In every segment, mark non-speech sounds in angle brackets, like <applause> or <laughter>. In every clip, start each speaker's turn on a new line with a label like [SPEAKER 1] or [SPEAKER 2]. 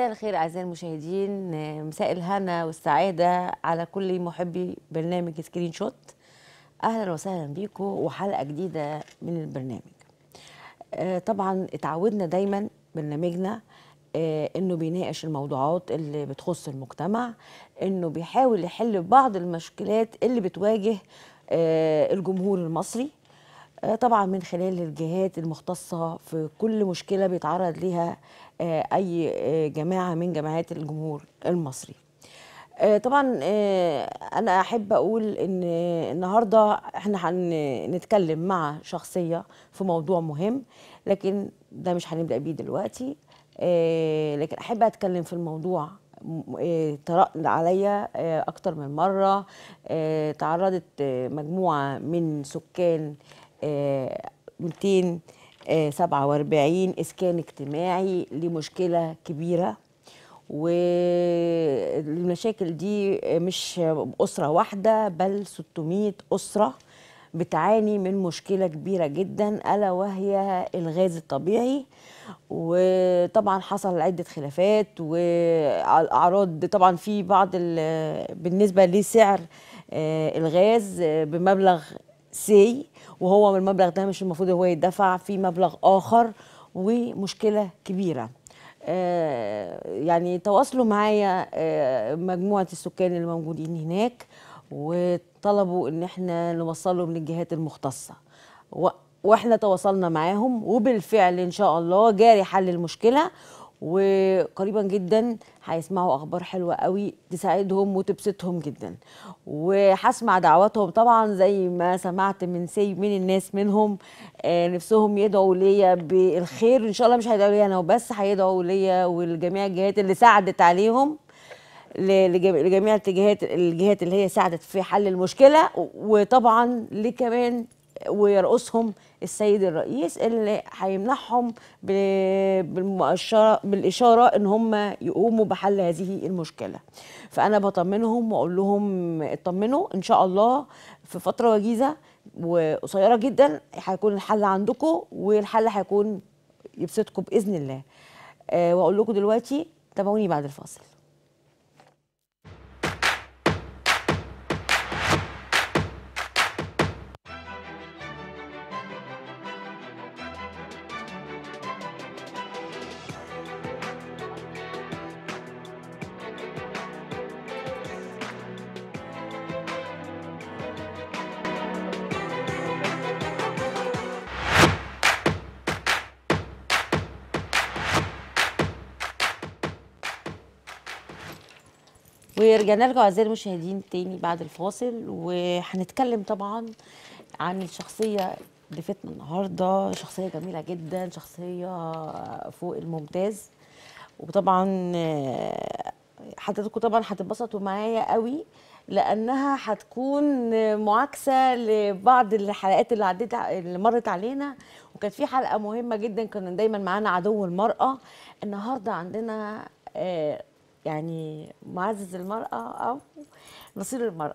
[SPEAKER 1] مساء الخير اعزائي المشاهدين آه، مساء الهنا والسعاده على كل محبي برنامج سكرين شوت اهلا وسهلا بيكم وحلقه جديده من البرنامج آه، طبعا اتعودنا دايما برنامجنا آه، انه بيناقش الموضوعات اللي بتخص المجتمع انه بيحاول يحل بعض المشكلات اللي بتواجه الجمهور المصري طبعا من خلال الجهات المختصه في كل مشكله بيتعرض ليها آه، اي آه، جماعه من جماعات الجمهور المصري آه، طبعا انا احب اقول ان النهارده احنا هنتكلم مع شخصيه في موضوع مهم لكن ده مش هنبدا بيه دلوقتي لكن احب اتكلم في الموضوع ترقل عليا اكتر من مره تعرضت مجموعه من سكان 200 47 آه، اسكان اجتماعي لمشكله كبيره والمشاكل دي مش اسره واحده بل 600 اسره بتعاني من مشكله كبيره جدا الا وهي الغاز الطبيعي وطبعا حصل عده خلافات واعراض طبعا في بعض بالنسبه لسعر آه، الغاز آه، بمبلغ سي وهو من المبلغ ده مش المفروض هو يدفع في مبلغ آخر ومشكلة كبيرة آه، يعني تواصلوا معايا آه، مجموعة السكان الموجودين هناك وطلبوا ان احنا من للجهات المختصة واحنا تواصلنا معاهم وبالفعل ان شاء الله جاري حل المشكلة وقريبا جدا هيسمعوا اخبار حلوه قوي تساعدهم وتبسطهم جدا وهسمع دعواتهم طبعا زي ما سمعت من سي من الناس منهم آه نفسهم يدعوا ليا بالخير ان شاء الله مش هيدعوا ليا انا وبس هيدعوا ليا ولجميع الجهات اللي ساعدت عليهم لجميع الجهات الجهات اللي هي ساعدت في حل المشكله وطبعا لكمان ويرقصهم السيد الرئيس اللي هيمنحهم بالاشاره ان هم يقوموا بحل هذه المشكله فانا بطمنهم واقول لهم اطمنوا ان شاء الله في فتره وجيزه وقصيره جدا هيكون الحل عندكم والحل هيكون يبسطكم باذن الله آه، واقول لكم دلوقتي تابعوني بعد الفاصل رجعنا لكم اعزائي المشاهدين تاني بعد الفاصل وهنتكلم طبعا عن الشخصيه اللي فاتنا النهارده شخصيه جميله جدا شخصيه فوق الممتاز وطبعا حضراتكم طبعا هتتبسطوا معايا قوي لانها هتكون معاكسه لبعض الحلقات اللي عدت اللي مرت علينا وكانت في حلقه مهمه جدا كنا دايما معانا عدو المراه النهارده عندنا آه، يعني معزز المرأة أو نصير المرأة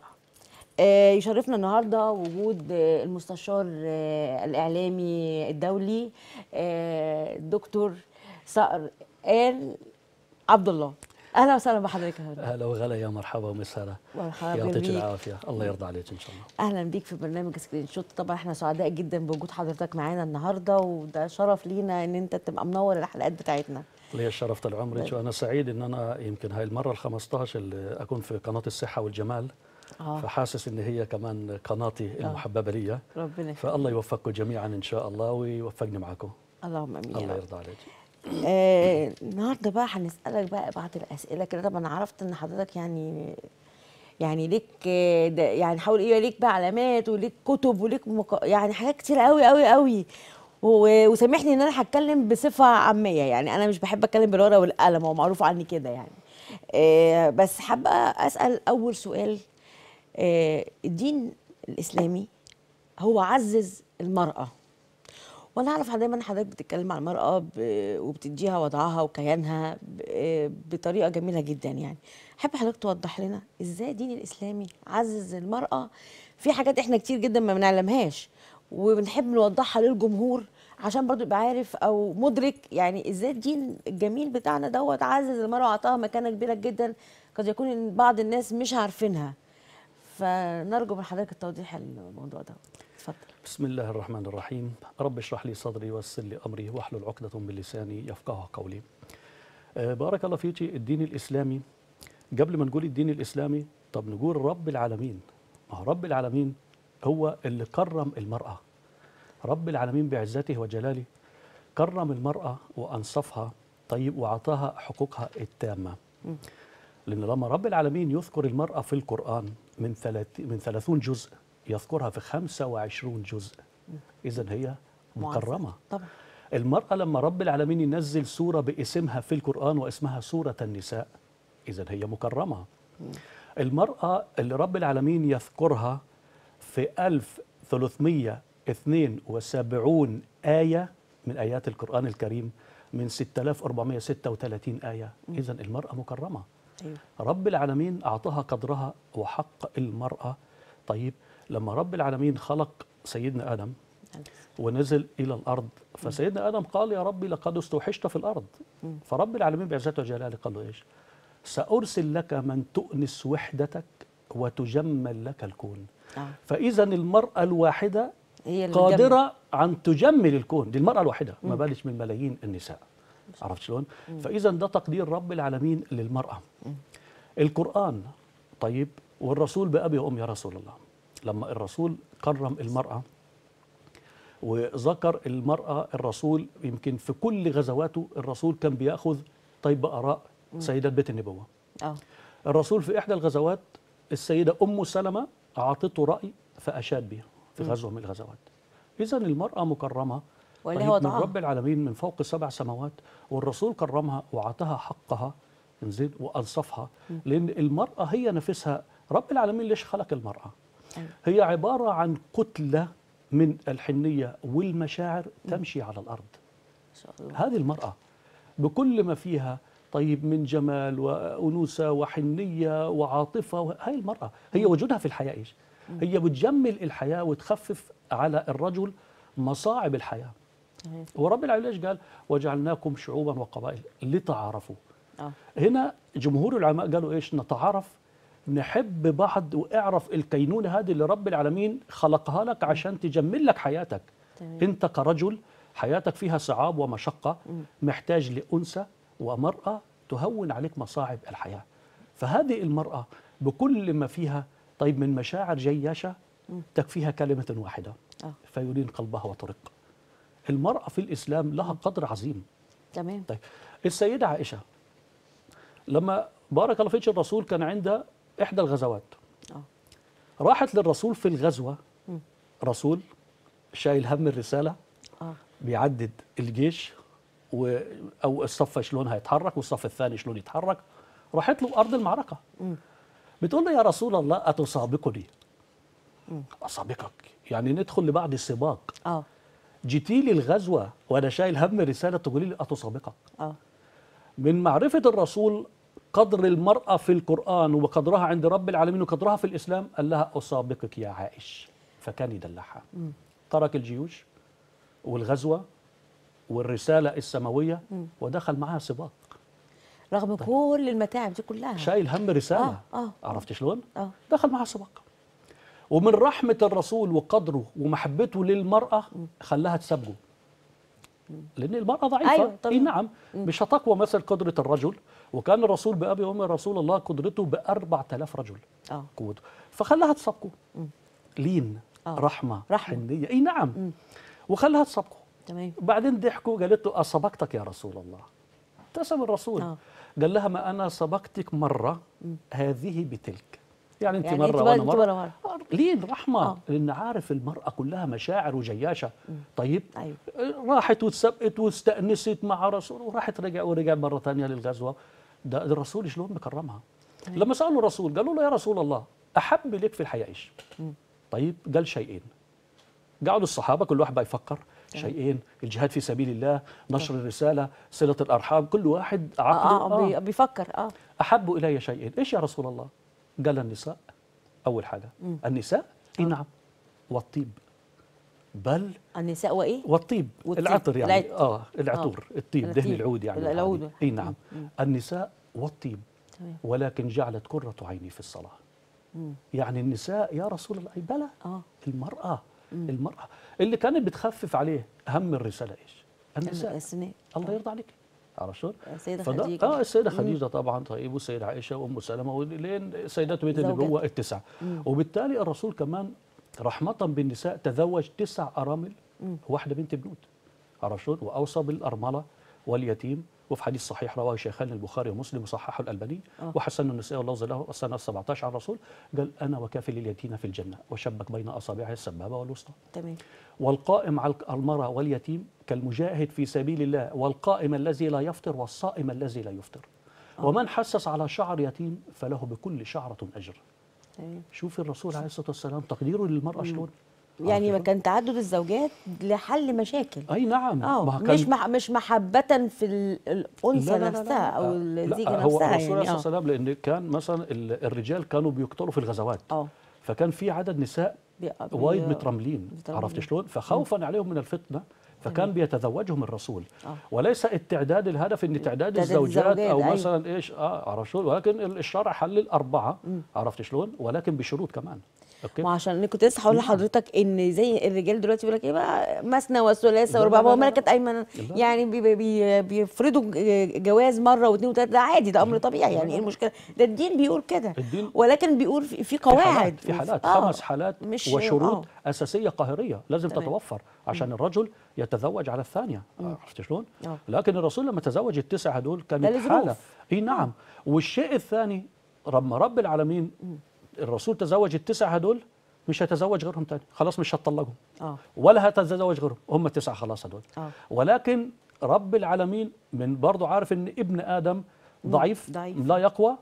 [SPEAKER 1] آه، يشرفنا النهارده وجود المستشار آه، الإعلامي الدولي الدكتور آه، سأر آل عبد الله اهلا وسهلا بحضرتك
[SPEAKER 2] اهلا وغلا يا مرحبا ومسهلا ساره مرحبا يعطيك العافيه الله يرضى
[SPEAKER 1] عليك ان شاء الله اهلا بيك في برنامج سكرين شوت طبعا احنا سعداء جدا بوجود حضرتك معانا النهارده وده شرف لينا ان انت تبقى منور الحلقات بتاعتنا
[SPEAKER 2] لي الشرف طال عمرك وانا نعم. سعيد ان انا يمكن هاي المره ال 15 اللي اكون في قناه الصحه والجمال آه. فحاسس ان هي كمان قناتي آه. المحببه لي
[SPEAKER 1] ربنا فالله
[SPEAKER 2] يوفقكم جميعا ان شاء الله ويوفقني معكم اللهم امين الله يرضى عليك
[SPEAKER 1] آه النهارده بقى هنسالك بقى بعض الاسئله كده طبعا عرفت ان حضرتك يعني يعني ليك آه، يعني حاول ايه ليك بقى علامات وليك كتب وليك مق... يعني حاجات كتير قوي قوي قوي وسامحني ان انا هتكلم بصفه عاميه يعني انا مش بحب اتكلم بالورقه والقلم هو معروف عني كده يعني آه، بس حابه اسال اول سؤال آه، الدين الاسلامي هو عزز المراه وانا اعرف دايما حضرتك بتتكلم عن المراه وبتديها وضعها وكيانها بطريقه جميله جدا يعني احب حضرتك توضح لنا ازاي الدين الاسلامي عزز المراه في حاجات احنا كتير جدا ما بنعلمهاش وبنحب نوضحها للجمهور عشان برضو يبقى عارف او مدرك يعني ازاي الدين الجميل بتاعنا دوت عزز المرأة واعطاها مكانه كبيره جدا قد يكون بعض الناس مش عارفينها فنرجو من حضرتك التوضيح الموضوع ده
[SPEAKER 2] اتفضل بسم الله الرحمن الرحيم رب اشرح لي صدري ويسر لي امري واحلل عقده من لساني يفقه قولي آه، بارك الله فيك الدين الاسلامي قبل ما نقول الدين الاسلامي طب نقول رب العالمين ما رب العالمين هو اللي كرم المرأة رب العالمين بعزته وجلاله كرم المرأة وأنصفها طيب وأعطاها حقوقها التامة لأن لما رب العالمين يذكر المرأة في القرآن من من 30 جزء يذكرها في 25 جزء إذا هي مكرمة طبعا المرأة لما رب العالمين ينزل سورة باسمها في القرآن واسمها سورة النساء إذا هي مكرمة المرأة اللي رب العالمين يذكرها في 1300 72 آية من آيات القرآن الكريم من 6436 آية إذا المرأة مكرمة أيوة. رب العالمين أعطاها قدرها وحق المرأة طيب لما رب العالمين خلق سيدنا آدم ونزل إلى الأرض فسيدنا آدم قال يا ربي لقد استوحشت في الأرض فرب العالمين بعزته وجلاله قال له إيش سأرسل لك من تؤنس وحدتك وتجمل لك الكون آه. فإذا المرأة الواحدة هي اللي قادره عن تجمل الكون دي المراه الواحده ما بالش من ملايين النساء عرفت شلون فاذا ده تقدير رب العالمين للمراه القران طيب والرسول بأبي وأم يا رسول الله لما الرسول كرم المرأة وذكر المرأة الرسول يمكن في كل غزواته الرسول كان بياخذ طيب آراء سيدات بيت النبوة أوه. الرسول في إحدى الغزوات السيدة أم سلمة أعطته رأي فأشاد بها في غزوة من الغزوات إذا المرأة مكرمة وله هو طيب، من رب العالمين من فوق سبع سماوات والرسول كرمها واعطاها حقها انزين وانصفها لان المراه هي نفسها رب العالمين ليش خلق المراه؟ أيوة. هي عباره عن كتله من الحنيه والمشاعر تمشي على الارض. هذه المراه بكل ما فيها طيب من جمال وانوثه وحنيه وعاطفه هاي المراه هي وجودها في الحياه ايش؟ هي بتجمل الحياه وتخفف على الرجل مصاعب الحياه ورب العالمين قال وجعلناكم شعوبا وقبائل لتعارفوا آه. هنا جمهور العلماء قالوا ايش نتعارف نحب بعض واعرف الكينونه هذه اللي رب العالمين خلقها لك عشان تجمل لك حياتك انت كرجل حياتك فيها صعاب ومشقه محتاج لانثى ومراه تهون عليك مصاعب الحياه فهذه المراه بكل ما فيها طيب من مشاعر جياشة تكفيها كلمة واحدة آه. فيلين قلبها وترق المرأة في الإسلام لها قدر عظيم تمام طيب السيدة عائشة لما بارك الله فيك الرسول كان عندها إحدى الغزوات آه. راحت للرسول في الغزوة رسول شايل هم الرسالة آه. بيعدد الجيش و... أو الصف شلون هيتحرك والصف الثاني شلون يتحرك راحت له أرض المعركة م. بتقول له يا رسول الله أتسابقني أسابقك يعني ندخل لبعض السباق اه جيتي لي الغزوة وأنا شايل هم رسالة تقولي لي أتسابقك اه من معرفة الرسول قدر المرأة في القرآن وقدرها عند رب العالمين وقدرها في الإسلام قال لها أسابقك يا عائش فكان يدلعها ترك الجيوش والغزوة والرسالة السماوية ودخل معها سباق
[SPEAKER 1] رغم طيب. كل المتاعب دي كلها
[SPEAKER 2] شايل هم رساله آه. آه. عرفت شلون؟
[SPEAKER 1] آه. دخل معها سباق
[SPEAKER 2] ومن رحمه الرسول وقدره ومحبته للمراه خلاها تسبقه لان المراه ضعيفه أيوة طبعا. إيه نعم مش هتقوى مثل قدره الرجل وكان الرسول بابي وامي رسول الله قدرته ب 4000 رجل آه. قوته فخلاها تسبقه لين أوه. رحمه رحمه حنيه اي نعم م. وخلاها تسبقه تمام بعدين ضحكوا قالت له اسبقتك يا رسول الله ابتسم الرسول آه. قال لها ما أنا سبقتك مرة هذه بتلك
[SPEAKER 1] يعني انت يعني مره وانا مره, مرة. آه،
[SPEAKER 2] ليه الرحمه آه. لان عارف المراه كلها مشاعر وجياشه مم. طيب أيوه. راحت وتسبقت واستانست مع رسول وراحت رجع ورجع مره ثانيه للغزوه ده الرسول شلون مكرمها أيوه. لما سالوا الرسول قالوا له يا رسول الله احب لك في الحياه ايش طيب قال شيئين قعدوا الصحابه كل واحد بيفكر شيئين الجهاد في سبيل الله نشر الرسالة صلة الأرحام كل واحد عقله آه, آه, آه بيفكر آه أحب إلي شيئين إيش يا رسول الله قال النساء أول حاجة مم. النساء آه. نعم والطيب بل
[SPEAKER 1] النساء وايه والطيب, والطيب. العطر يعني العطر. اه العطور آه. الطيب دهن العود يعني العود اي نعم مم.
[SPEAKER 2] النساء والطيب ولكن جعلت قرة عيني في الصلاة مم. يعني النساء يا رسول الله بلى آه. المرأة المرأة اللي كانت بتخفف عليه هم الرسالة إيش؟ النساء الله طيب. يرضى عليك عرفت السيدة آه، خديجة اه السيدة خديجة طبعا طيب والسيدة عائشة وام سلمة ولين سيدات بيت النبوة التسع وبالتالي الرسول كمان رحمة بالنساء تزوج تسع أرامل واحدة بنت بنوت عرفت وأوصى بالأرملة واليتيم وفي حديث صحيح رواه شيخان البخاري ومسلم وصححه الألباني آه. وحسن النسائي واللفظ له السنة 17 على الرسول قال أنا وكافل اليتيم في الجنة وشبك بين أصابعه السبابة والوسطى تمام والقائم على المرأة واليتيم كالمجاهد في سبيل الله والقائم الذي لا يفطر والصائم الذي لا يفطر آه. ومن حسس على شعر يتيم فله بكل شعرة أجر شوف الرسول عليه الصلاة والسلام تقديره للمرأة شلون
[SPEAKER 1] يعني ما كان تعدد الزوجات لحل مشاكل
[SPEAKER 2] اي نعم آه، مش
[SPEAKER 1] مح مش محبه في الانثى نفسها لا لا او الزيجه نفسها هو يعني الرسول عليه الصلاه
[SPEAKER 2] لان كان مثلا الرجال كانوا بيقتلوا في الغزوات اه فكان في عدد نساء وايد مترملين, عرفت شلون فخوفا عليهم من الفتنه فكان بيتزوجهم الرسول أوه. وليس التعداد الهدف ان تعداد الزوجات, الزوجات او أيوه. مثلا ايش اه عرفت شلون ولكن الشرع حلل اربعه عرفت شلون ولكن بشروط كمان ما
[SPEAKER 1] عشان كنت لسه هقول لحضرتك ان زي الرجال دلوقتي بيقول لك ايه بقى مثنى وثلاثه ورباع هو ملكه ايمن يعني بي بي بيفرضوا جواز مره واثنين وثلاثه ده عادي ده امر طبيعي يعني ايه المشكله ده الدين بيقول كده ولكن بيقول في قواعد في حالات, في حالات. آه. خمس
[SPEAKER 2] حالات مش وشروط آه. اساسيه قاهريه لازم طبعا. تتوفر عشان الرجل يتزوج على الثانيه عرفت شلون؟ آه. لكن الرسول لما تزوج التسعه هدول كانت حاله اي نعم آه. والشيء الثاني لما رب العالمين الرسول تزوج التسع هدول مش هتزوج غيرهم تاني خلاص مش هتطلقهم آه. ولا هتتزوج غيرهم هم التسع خلاص هدول آه. ولكن رب العالمين من برضو عارف ان ابن ادم ضعيف, ضعيف. لا يقوى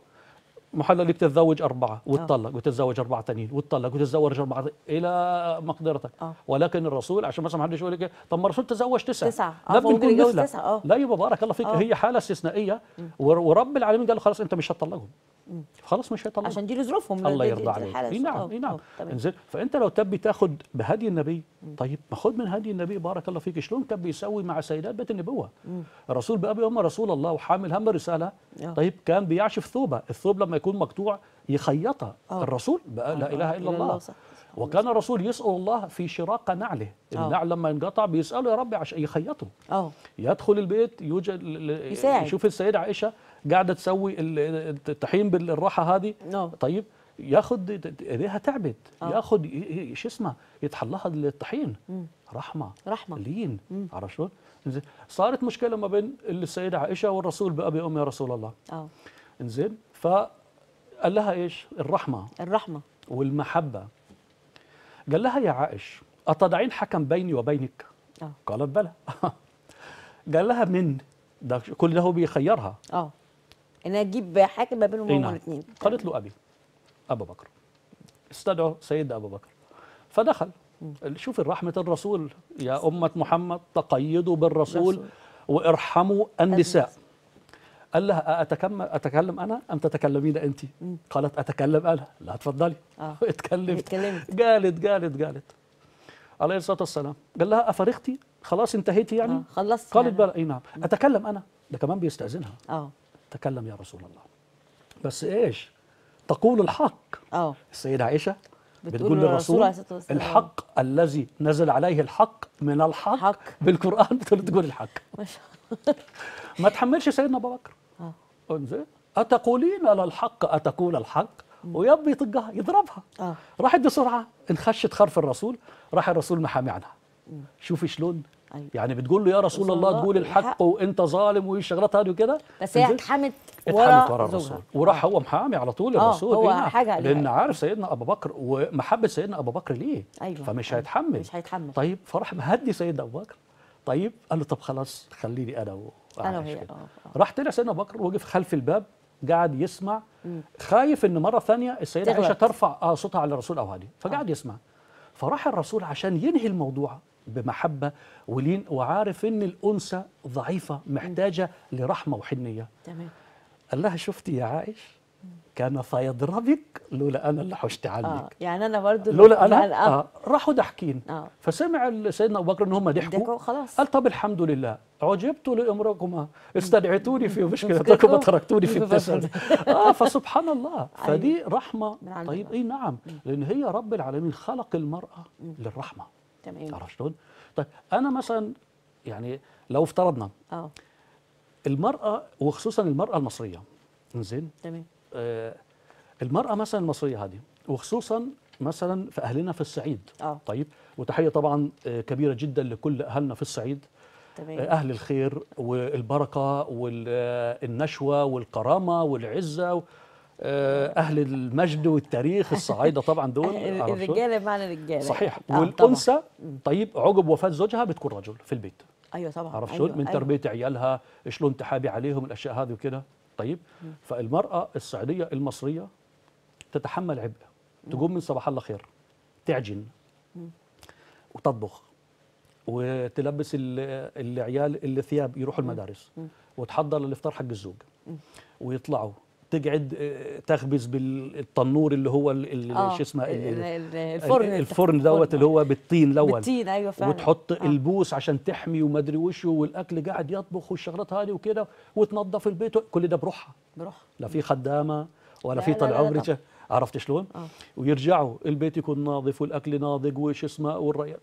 [SPEAKER 2] محل اللي بتتزوج أربعة آه. وتطلق وتتزوج أربعة ثانيين وتطلق وتتزوج أربعة إلى مقدرتك أوه. ولكن الرسول عشان مثلا ما حدش يقول لك إيه، طب ما الرسول تزوج تسعة تسعة آه، لم تسعه آه. لا يبقى بارك الله فيك أوه. هي حالة استثنائية ورب العالمين قال له خلاص أنت مش هتطلقهم خلاص مش هيطلقهم عشان دي لظروفهم الله يرضى عليك اي نعم آه. اي نعم انزل فانت لو تبي تاخذ بهدي النبي طيب ما خد من هدي النبي بارك الله فيك شلون كان بيسوي مع سيدات بيت النبوه الرسول بابي امه رسول الله وحامل هم الرساله طيب كان بيعشف ثوبه الثوب لما يكون مقطوع يخيطها آه. الرسول بقى لا آه، آه، إله إلا الله وكان الرسول يسأل الله في شراق نعله النعل لما ينقطع بيسأله يا رب عشان يخيطه يدخل البيت يوجد يشوف السيدة عائشة قاعدة تسوي الطحين بالراحة هذه طيب ياخد ايديها تعبت ياخذ ياخد شو اسمه يتحلها الطحين رحمه رحمه لين عرفت شلون؟ صارت مشكله ما بين السيده عائشه والرسول بابي امي يا رسول الله اه انزين ف قال لها ايش الرحمه الرحمه والمحبه قال لها يا عائش اتضعين حكم بيني وبينك أوه. قالت بلى <laughs> قال لها من ده كل ده بيخيرها
[SPEAKER 1] اه انها تجيب حاكم ما بينهم هما نعم. الاثنين
[SPEAKER 2] قالت له ابي ابو بكر استدعوا سيد ابو بكر فدخل شوف رحمه الرسول يا امه محمد تقيدوا بالرسول رسول. وارحموا النساء قال لها أتكلم, أتكلم أنا أم تتكلمين أنت قالت أتكلم أنا لا اتفضلي آه. <laughs> اتكلمت قالت قالت قالت عليه الصلاة والسلام قال لها أفرغتي خلاص انتهيتي يعني آه. خلصت قالت يعني. أي نعم أتكلم أنا ده كمان بيستأذنها آه. تكلم يا رسول الله بس إيش تقول الحق آه. السيدة عائشة بتقول للرسول الحق الذي نزل عليه الحق من الحق حق. بالقرآن <laughs> بتقول الحق
[SPEAKER 1] ما شاء الله
[SPEAKER 2] ما تحملش سيدنا ابو بكر انزين اتقولين للحق اتقول الحق ويبي يطقها يضربها آه. راحت بسرعه انخشت خرف الرسول راح الرسول محامي عنها شوفي شلون أيوة. يعني بتقول له يا رسول الله, الله تقول الحق, الحق وانت ظالم الشغلات هذه وكده بس هي
[SPEAKER 1] اتحمت ورا, ورا الرسول
[SPEAKER 2] وراح آه. هو محامي على طول آه، الرسول هو إيه؟ نعم. حاجة لان عارف سيدنا ابو بكر ومحبه سيدنا ابو بكر ليه أيوة. فمش آه. هيتحمل مش هيتحمل طيب فراح مهدي سيدنا ابو بكر طيب قال له طب خلاص خليني انا آه، انا وهي آه، آه. راح طلع سيدنا ابو بكر وقف خلف الباب قاعد يسمع خايف ان مره ثانيه السيده عائشه ترفع آه صوتها على الرسول او هذه فقعد يسمع فراح الرسول عشان ينهي الموضوع بمحبه ولين وعارف ان الانثى ضعيفه محتاجه لرحمه وحنيه تمام قال لها شفتي يا عائش كان فيضربك لولا انا اللي حشت آه، عنك آه
[SPEAKER 1] يعني انا برضه لولا انا, يعني أنا آه
[SPEAKER 2] راحوا ضاحكين آه فسمع سيدنا ابو بكر ان هم ضحكوا خلاص قال طب الحمد لله عجبت لامركما استدعيتوني في مشكلتكم وتركتوني في <laughs> التسل اه فسبحان الله <laughs> فدي رحمه طيب اي نعم لان هي رب العالمين خلق المراه للرحمه تمام عرفت شلون؟ طيب انا مثلا يعني لو افترضنا اه المراه وخصوصا المراه المصريه زين تمام آه، المرأة مثلا المصرية هذه وخصوصا مثلا في أهلنا في الصعيد آه. طيب وتحية طبعا آه، كبيرة جدا لكل أهلنا في الصعيد تمام. آه، أهل الخير والبركة والنشوة والكرامة والعزة اهل المجد والتاريخ الصعايده طبعا <laughs> دول الرجاله
[SPEAKER 1] معنى الرجاله صحيح آه والانثى
[SPEAKER 2] طيب عقب وفاه زوجها بتكون رجل في البيت
[SPEAKER 1] ايوه طبعا عرف شلون أيوة من أيوة. تربيه
[SPEAKER 2] عيالها شلون تحابي عليهم الاشياء هذه وكده طيب فالمرأة السعودية المصرية تتحمل عبء تقوم من صباح الله خير تعجن وتطبخ وتلبس العيال الثياب يروحوا المدارس وتحضر الافطار حق الزوج ويطلعوا تقعد آه، تخبز بالتنور اللي هو آه، شو اسمه الفرن الفرن دوت اللي هو بالطين الاول بالطين ايوه فعلا وتحط آه. البوس عشان تحمي وما ادري وشه والاكل قاعد يطبخ والشغلات هذه وكده وتنظف البيت كل ده بروحها بروحها لا في خدامه ولا في طال عمرك عرفت شلون؟ آه. ويرجعوا البيت يكون ناظف والاكل ناضج وش اسمه والري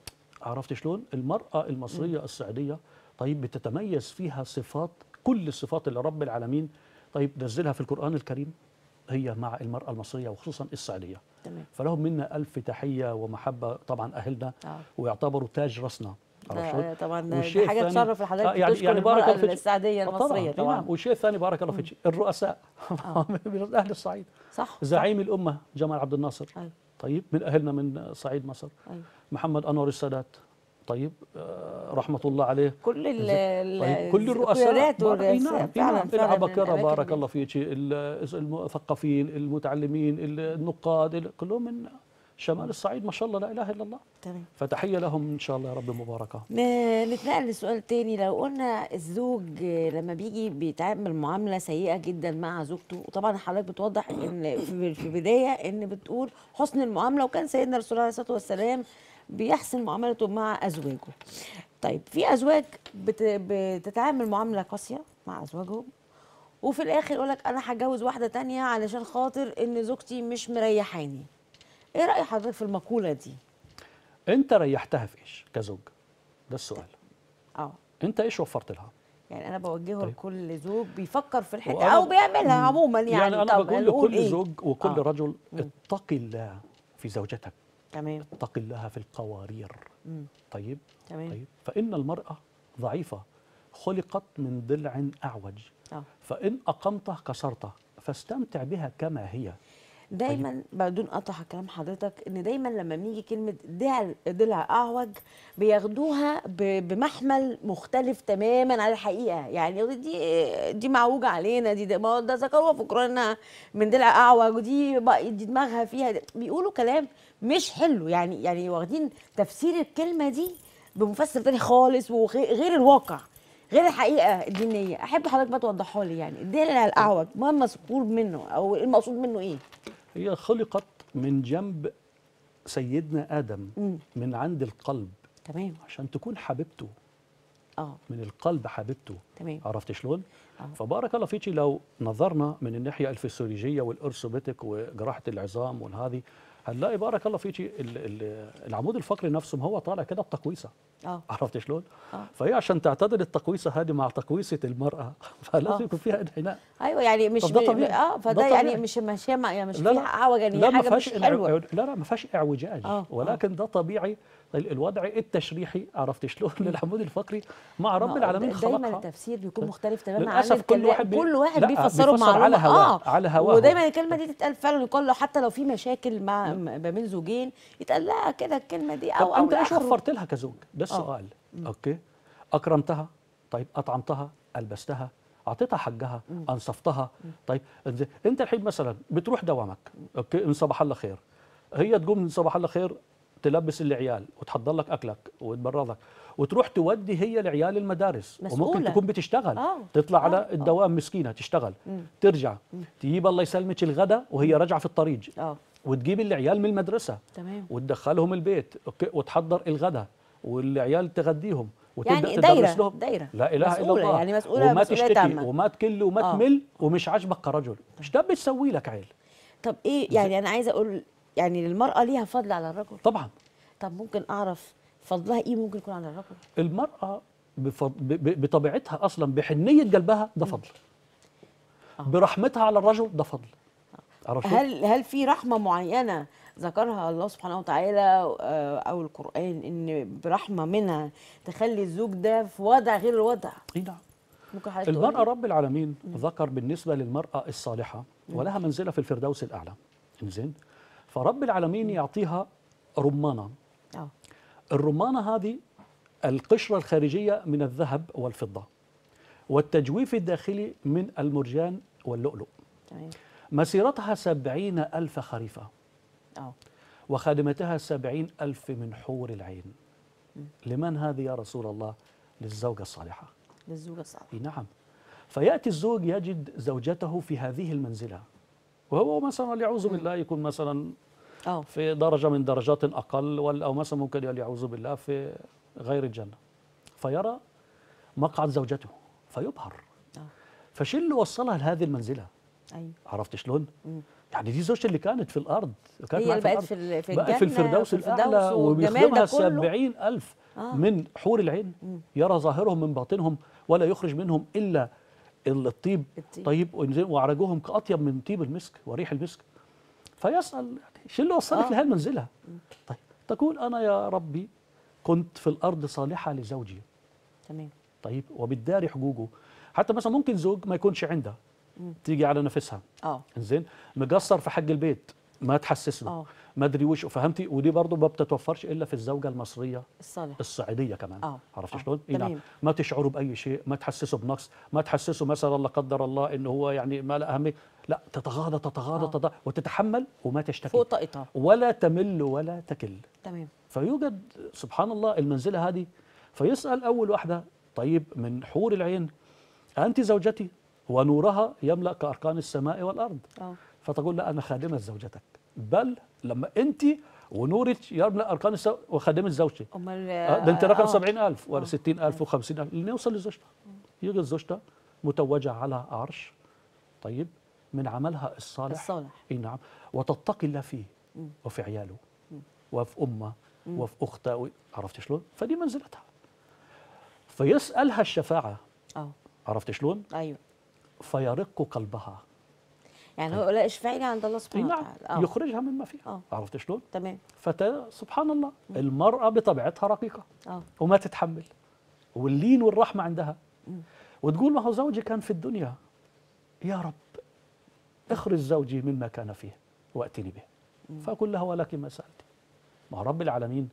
[SPEAKER 2] عرفت شلون؟ المراه المصريه السعوديه طيب بتتميز فيها صفات كل الصفات اللي رب العالمين طيب نزلها في القرآن الكريم هي مع المرأة المصرية وخصوصا الصعيدية تمام. فلهم منا ألف تحية ومحبة طبعا أهلنا آه. ويعتبروا تاج رأسنا
[SPEAKER 1] طبعا دي حاجه تشرف لحضرتك آه يعني يعني بارك الله فيك السعديه آه، المصريه طبعا, طبعا. نعم،
[SPEAKER 2] والشيء الثاني بارك الله فيك الرؤساء آه. <laughs> اهل الصعيد صح زعيم صح. الامه جمال عبد الناصر آه. طيب من اهلنا من صعيد مصر أيوه. محمد انور السادات طيب آه، رحمه الله عليه كل طيب كل الرؤساء اي نعم, نعم، فعلا بارك الله فيك المثقفين المتعلمين النقاد كلهم من شمال الصعيد ما
[SPEAKER 1] شاء الله لا اله الا الله تمام
[SPEAKER 2] فتحيه لهم ان شاء الله يا رب مباركه
[SPEAKER 1] نتنقل لسؤال ثاني لو قلنا الزوج لما بيجي بيتعامل معامله سيئه جدا مع زوجته وطبعا حضرتك بتوضح ان في البدايه ان بتقول حسن المعامله وكان سيدنا الرسول عليه الصلاه والسلام بيحسن معاملته مع ازواجه طيب في ازواج بتتعامل معامله قاسيه مع ازواجهم وفي الاخر يقول لك انا هتجوز واحده تانية علشان خاطر ان زوجتي مش مريحاني ايه راي حضرتك في المقوله دي
[SPEAKER 2] انت ريحتها في ايش كزوج ده السؤال اه انت ايش وفرت لها
[SPEAKER 1] يعني انا بوجهه طيب. لكل زوج بيفكر في الحته او بيعملها عموما يعني يعني انا بقول لكل إيه؟ زوج
[SPEAKER 2] وكل آه. رجل اتقي الله في زوجتك تمام اتق الله في القوارير مم. طيب تمام. طيب فإن المرأة ضعيفة خلقت من ضلع أعوج أوه. فإن أقمته كسرته
[SPEAKER 1] فاستمتع بها كما هي دايما طيب. بدون قطع كلام حضرتك ان دايما لما بنيجي كلمه ضلع ضلع اعوج بياخدوها بمحمل مختلف تماما عن الحقيقه يعني دي دي معوجه علينا دي ده ذكروها فكرنا من ضلع اعوج ودي دي دماغها فيها دي بيقولوا كلام مش حلو يعني يعني واخدين تفسير الكلمه دي بمفسر تاني خالص وغير الواقع غير الحقيقه الدينيه احب حضرتك بقى توضحها لي يعني الدين على الاعوج ما المذكور منه او المقصود منه ايه هي خلقت من جنب سيدنا
[SPEAKER 2] ادم م. من عند القلب تمام عشان تكون حبيبته اه من القلب حبيبته تمام عرفت شلون آه. فبارك الله فيكي لو نظرنا من الناحيه الفسيولوجيه والارثوبيتك وجراحه العظام وهذه هنلاقي بارك الله فيكي العمود الفقري نفسه ما هو طالع كده بتقويسه اه عرفت شلون؟ أوه. فهي عشان تعتدل التقويسه هذه مع تقويسه المراه فلازم آه. يكون فيها انحناء
[SPEAKER 1] ايوه يعني مش ده طبيعي. اه فده يعني مش مش يعني مش فيها اعوج يعني حاجه مش حلوه لا
[SPEAKER 2] لا ما فيهاش اعوجاج
[SPEAKER 1] آه. ولكن
[SPEAKER 2] ده طبيعي الوضع التشريحي عرفت شلون <laughs> للحمود الفقري مع رب العالمين خلقها دايما
[SPEAKER 1] التفسير بيكون مختلف تماما عن كل واحد كل واحد بيفسره مع على هواه آه على هواه ودايما الكلمه دي تتقال فعلا يقال له حتى لو في مشاكل مع ما بين زوجين يتقال لها كده الكلمه دي او طب انت ايش وفرت لها
[SPEAKER 2] كزوج ده آه. السؤال آه. اوكي اكرمتها طيب اطعمتها البستها اعطيتها حقها انصفتها طيب انت الحين مثلا بتروح دوامك اوكي ان صباح الله خير هي تقوم من صباح الله خير تلبس العيال وتحضر لك اكلك وتبرضك وتروح تودي هي العيال المدارس مسؤولة. وممكن تكون بتشتغل آه. تطلع آه. على الدوام مسكينه تشتغل مم. ترجع مم. تجيب الله يسلمك الغداء وهي راجعه في الطريق آه. وتجيب العيال من المدرسه تمام. وتدخلهم البيت وتحضر الغداء والعيال تغديهم وتبدا يعني دايره لهم دايره لا اله الا الله يعني مسؤوله وما تشتكي تعمل. وما تكل وما آه. تمل ومش عاجبك كرجل طيب. مش ده بتسوي لك عيل
[SPEAKER 1] طب ايه يعني انا عايزه اقول يعني المرأة ليها فضل على الرجل طبعا طب ممكن أعرف فضلها إيه ممكن يكون على الرجل
[SPEAKER 2] المرأة بفض... ب... بطبيعتها أصلا بحنية قلبها ده فضل آه. برحمتها على الرجل ده فضل آه. هل
[SPEAKER 1] هل في رحمة معينة ذكرها الله سبحانه وتعالى آه، أو القرآن إن برحمة منها تخلي الزوج ده في وضع غير الوضع؟ إيه نعم المرأة رب
[SPEAKER 2] العالمين مم. ذكر بالنسبة للمرأة الصالحة ولها منزلة في الفردوس الأعلى إنزين فرب العالمين يعطيها رمانة أوه. الرمانة هذه القشرة الخارجية من الذهب والفضة والتجويف الداخلي من المرجان واللؤلؤ تمام. مسيرتها سبعين ألف خريفة آه. وخادمتها سبعين ألف من حور العين م. لمن هذه يا رسول الله للزوجة الصالحة للزوجة الصالحة نعم فيأتي الزوج يجد زوجته في هذه المنزلة وهو مثلا يعوذ بالله يكون مثلا أو. في درجة من درجات أقل أو مثلا ممكن يعوذ بالله في غير الجنة فيرى مقعد زوجته فيبهر أو. آه. فشو اللي وصلها لهذه المنزلة أيوة. عرفت شلون؟ يعني دي زوجته اللي كانت في الارض كانت هي اللي بقت في, في بقت في الفردوس الاعلى وبيخدمها 70000 آه. من حور العين مم. يرى ظاهرهم من باطنهم ولا يخرج منهم الا الطيب, الطيب. طيب وعرجوهم كأطيب من طيب المسك وريح المسك فيسأل يعني شو اللي وصلك آه. لهي المنزلة طيب تقول أنا يا ربي كنت في الأرض صالحة لزوجي تمام طيب وبالدار حجوجه حتى مثلا ممكن زوج ما يكونش عندها تيجي على نفسها اه انزين مقصر في حق البيت ما تحسسنا أوه. ما ادري وش فهمتي ودي برضه ما بتتوفرش الا في الزوجه المصريه الصالح. الصعيديه كمان اه آه. شلون؟ نعم ما تشعروا باي شيء ما تحسسوا بنقص ما تحسسوا مثلا لا قدر الله ان هو يعني ما له اهميه لا تتغاضى تتغاضى آه. تتغاضى وتتحمل وما تشتكي فوق طاقتها ولا تمل ولا تكل تمام فيوجد سبحان الله المنزله هذه فيسال اول واحده طيب من حور العين انت زوجتي ونورها يملا كاركان السماء والارض آه. فتقول لا انا خادمه زوجتك بل لما انت ونورك ابن اركان وخدمه زوجتك امال آه، ده انت رقم 70000 آه، ولا 60000 آه. و50000 لنوصل لزوجتها يجي زوجتها متوجه على عرش طيب من عملها الصالح الصالح اي نعم وتتقي الله فيه وفي عياله وفي امه وفي اختها عرفت شلون؟ فدي منزلتها فيسالها الشفاعه اه عرفت شلون؟ ايوه فيرق قلبها يعني هو طيب.
[SPEAKER 1] لا إشفاعي عند الله سبحانه إيه، نعم. وتعالى آه. يخرجها مما فيها أوه.
[SPEAKER 2] عرفت شلون؟ تمام سبحان الله مم. المرأة بطبيعتها رقيقة أوه. وما تتحمل واللين والرحمة عندها مم. وتقول ما هو زوجي كان في الدنيا يا رب اخرج زوجي مما كان فيه وأتني به فأقول لها ولكن ما سألتي ما رب العالمين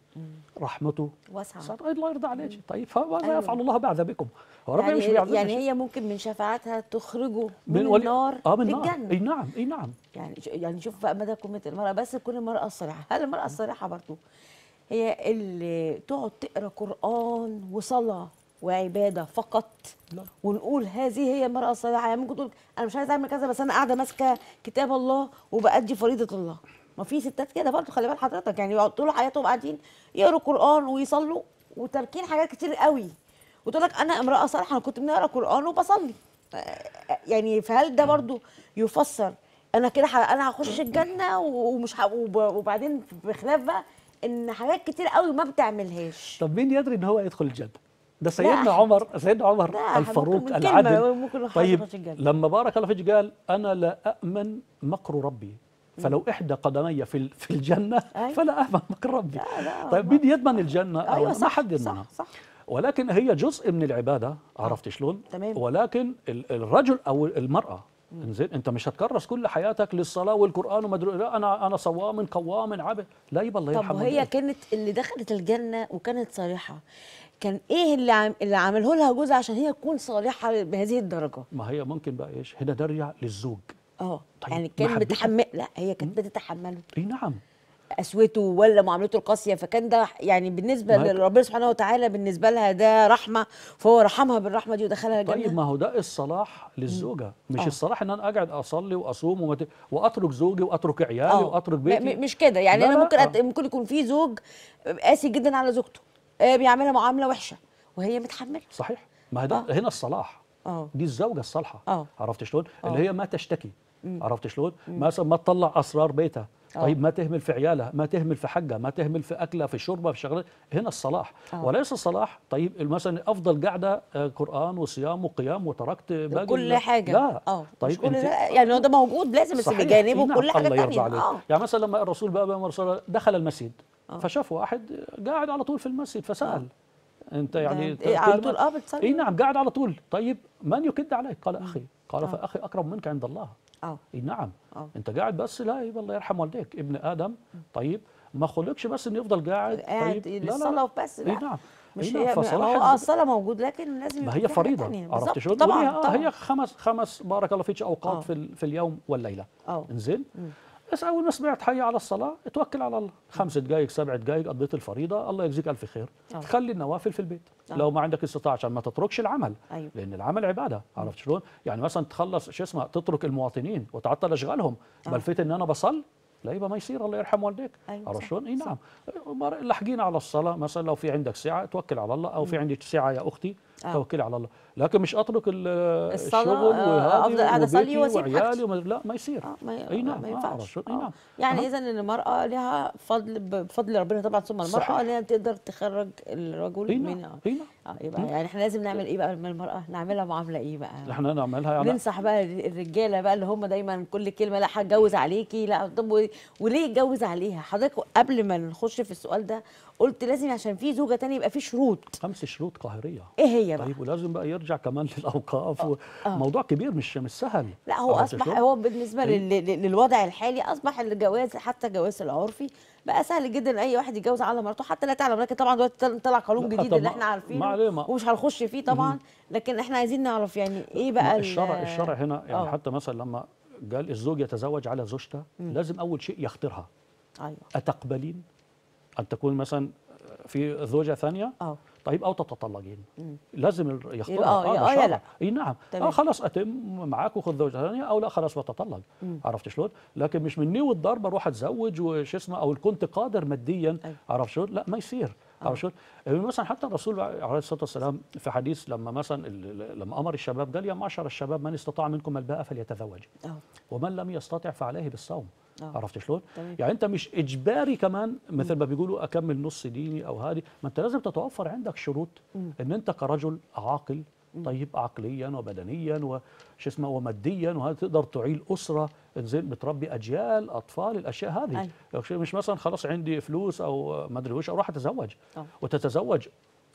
[SPEAKER 2] رحمته
[SPEAKER 1] واسعه الله يرضى عليك
[SPEAKER 2] طيب فماذا أيوة. يفعل الله بعذابكم هو ربنا يعني مش بيعذبك يعني هي
[SPEAKER 1] ممكن من شفاعتها تخرجه من, من النار اه من النار اي نعم اي نعم يعني يعني شوف بقى مدى قيمه المراه بس تكون المراه الصالحه هل المراه الصالحه برضه هي اللي تقعد تقرا قران وصلاه وعباده فقط لا. ونقول هذه هي المراه الصالحه يعني ممكن تقول انا مش عايزه اعمل كذا بس انا قاعده ماسكه كتاب الله وبادي فريضه الله ما في ستات كده برضه خلي بال حضرتك يعني طول حياتهم قاعدين يقروا قران ويصلوا وتاركين حاجات كتير قوي وتقول لك انا امراه صالحه انا كنت بنقرا قران وبصلي يعني فهل ده برضه يفسر انا كده انا هخش الجنه ومش وبعدين بخلاف بقى ان حاجات كتير قوي ما بتعملهاش
[SPEAKER 2] طب مين يدري ان هو يدخل الجنه ده سيدنا عمر سيدنا عمر الفاروق العدل طيب لما بارك الله فيك قال انا لا امن مكر ربي فلو احدى قدمي في في الجنه فلا امن من ربي طيب مين يضمن الجنه أيوة ما حد يضمنها صح, صح ولكن هي جزء من العباده آه، عرفت شلون تمام ولكن الرجل او المراه انزين انت مش هتكرس كل حياتك للصلاه والقران ادري لا انا انا صوام قوام عبد لا يبقى الله يرحمه طب هي
[SPEAKER 1] كانت اللي دخلت الجنه وكانت صالحه كان ايه اللي عم... اللي عمله لها جوزها عشان هي تكون صالحه بهذه الدرجه ما هي ممكن بقى ايش هنا درجه للزوج اه طيب يعني كان بتحمل لا هي كانت بتتحمله اي نعم قسوته ولا معاملته القاسيه فكان ده يعني بالنسبه لربنا سبحانه وتعالى بالنسبه لها ده رحمه فهو رحمها بالرحمه دي ودخلها الجنه طيب
[SPEAKER 2] ما هو ده الصلاح للزوجه مش أوه. الصلاح ان انا اقعد اصلي واصوم ومت... واترك زوجي واترك عيالي أوه. واترك بيتي مش
[SPEAKER 1] كده يعني انا ممكن آه. أت... ممكن يكون في زوج قاسي جدا على زوجته آه، بيعملها معامله وحشه وهي متحمله صحيح ما ده آه.
[SPEAKER 2] هنا الصلاح أوه. دي الزوجه الصالحه عرفت شلون اللي هي ما تشتكي عرفت شلون؟ مثلا ما تطلع اسرار بيتها آه. طيب ما تهمل في عيالها ما تهمل في حقها ما تهمل في اكلها في شربها في شغلها هنا الصلاح أوه. وليس الصلاح طيب مثلا افضل قاعده آه، قران وصيام وقيام وتركت باقي كل حاجه لا أوه. طيب كل
[SPEAKER 1] يعني ده موجود لازم بس بجانبه كل حاجه الله يرضى عليك آه.
[SPEAKER 2] يعني مثلا لما الرسول بقى, بقى دخل المسجد فشاف واحد قاعد على طول في المسجد فسال أوه. انت يعني إيه على طول اه بتصلي اي نعم قاعد على طول طيب من يكد عليك قال اخي قال فاخي اقرب منك عند الله اه نعم أوه. انت قاعد بس لا يبقى الله يرحم والديك ابن ادم طيب ما خلقش بس انه يفضل قاعد قاعد طيب للصلاه بس لا, إيه نعم مش إيه هي هو اه الصلاه
[SPEAKER 1] موجود لكن لازم ما هي فريضه عرفت شو طبعا, آه، طبعا هي
[SPEAKER 2] خمس خمس بارك الله فيك اوقات أوه. في, في اليوم والليله أوه. انزين بس اول ما سمعت حي على الصلاه اتوكل على الله خمس دقائق سبع دقائق قضيت الفريضه الله يجزيك الف خير أوه. خلي النوافل في البيت أوه. لو ما عندك استطاعه عشان ما تتركش العمل أيوه. لان العمل عباده عرفت شلون يعني مثلا تخلص شو اسمه تترك المواطنين وتعطل اشغالهم بلفت آه. ان انا بصل لا يبقى ما يصير الله يرحم والديك أيوة عرفت شلون؟ اي نعم لاحقين على الصلاه مثلا لو في عندك ساعه توكل على الله او في عندك ساعه يا اختي آه. توكلي على الله لكن مش اترك الشغل آه افضل قاعده اصلي واسيب حاجتي لا ما يصير
[SPEAKER 1] آه ما, اي نعم ما ينفعش آه. نعم. يعني آه. اذا المراه لها فضل بفضل ربنا طبعا ثم المراه اللي تقدر تخرج الرجل إينا. نعم، من آه. إينا. نعم. آه يبقى يعني احنا لازم نعمل ايه بقى من المراه نعملها معامله ايه بقى
[SPEAKER 2] احنا نعملها يعني ننصح
[SPEAKER 1] بقى الرجاله بقى اللي هم دايما كل كلمه لا هتجوز عليكي لا طب وليه اتجوز عليها حضرتك قبل ما نخش في السؤال ده قلت لازم عشان في زوجه تانية يبقى في شروط خمس شروط قاهريه ايه هي بقى طيب ولازم
[SPEAKER 2] بقى يرجع كمان <laughs> للاوقاف آه. آه. موضوع كبير مش مش سهل لا هو اصبح هو
[SPEAKER 1] بالنسبه إيه؟ للوضع الحالي اصبح الجواز حتى الجواز العرفي بقى سهل جدا اي واحد يتجوز على مرته حتى لا تعلم لكن طبعا دلوقتي طلع قانون جديد اللي احنا عارفينه ومش هنخش فيه طبعا لكن احنا عايزين نعرف يعني ايه بقى الشرع الشرع هنا
[SPEAKER 2] يعني أوه. حتى مثلا لما قال الزوج يتزوج على زوجته لازم اول شيء يختارها ايوه اتقبلين أن تكون مثلا في زوجة ثانية أوه. طيب او تتطلقين لازم يختارها آه،, اه, يا آه، لا اي نعم اه خلاص اتم معاك وخذ زوجه ثانيه او لا خلاص بتطلق عرفت شلون لكن مش مني والضرب اروح اتزوج وش اسمه او كنت قادر ماديا عرفت شلون لا ما يصير آه. عرفت شلون يعني مثلا حتى الرسول عليه الصلاه والسلام في حديث لما مثلا لما امر الشباب قال يا معشر الشباب من استطاع منكم الباءه فليتزوج ومن لم يستطع فعليه بالصوم أوه. عرفت شلون يعني انت مش اجباري كمان مثل ما بيقولوا اكمل نص ديني او هذه ما انت لازم تتوفر عندك شروط م. ان انت كرجل عاقل طيب عقليا وبدنيا وش اسمه وماديا وهذا تقدر تعيل اسره انزين بتربي اجيال اطفال الاشياء هذه أي. مش مثلا خلاص عندي فلوس او ما ادري وش اروح اتزوج أوه. وتتزوج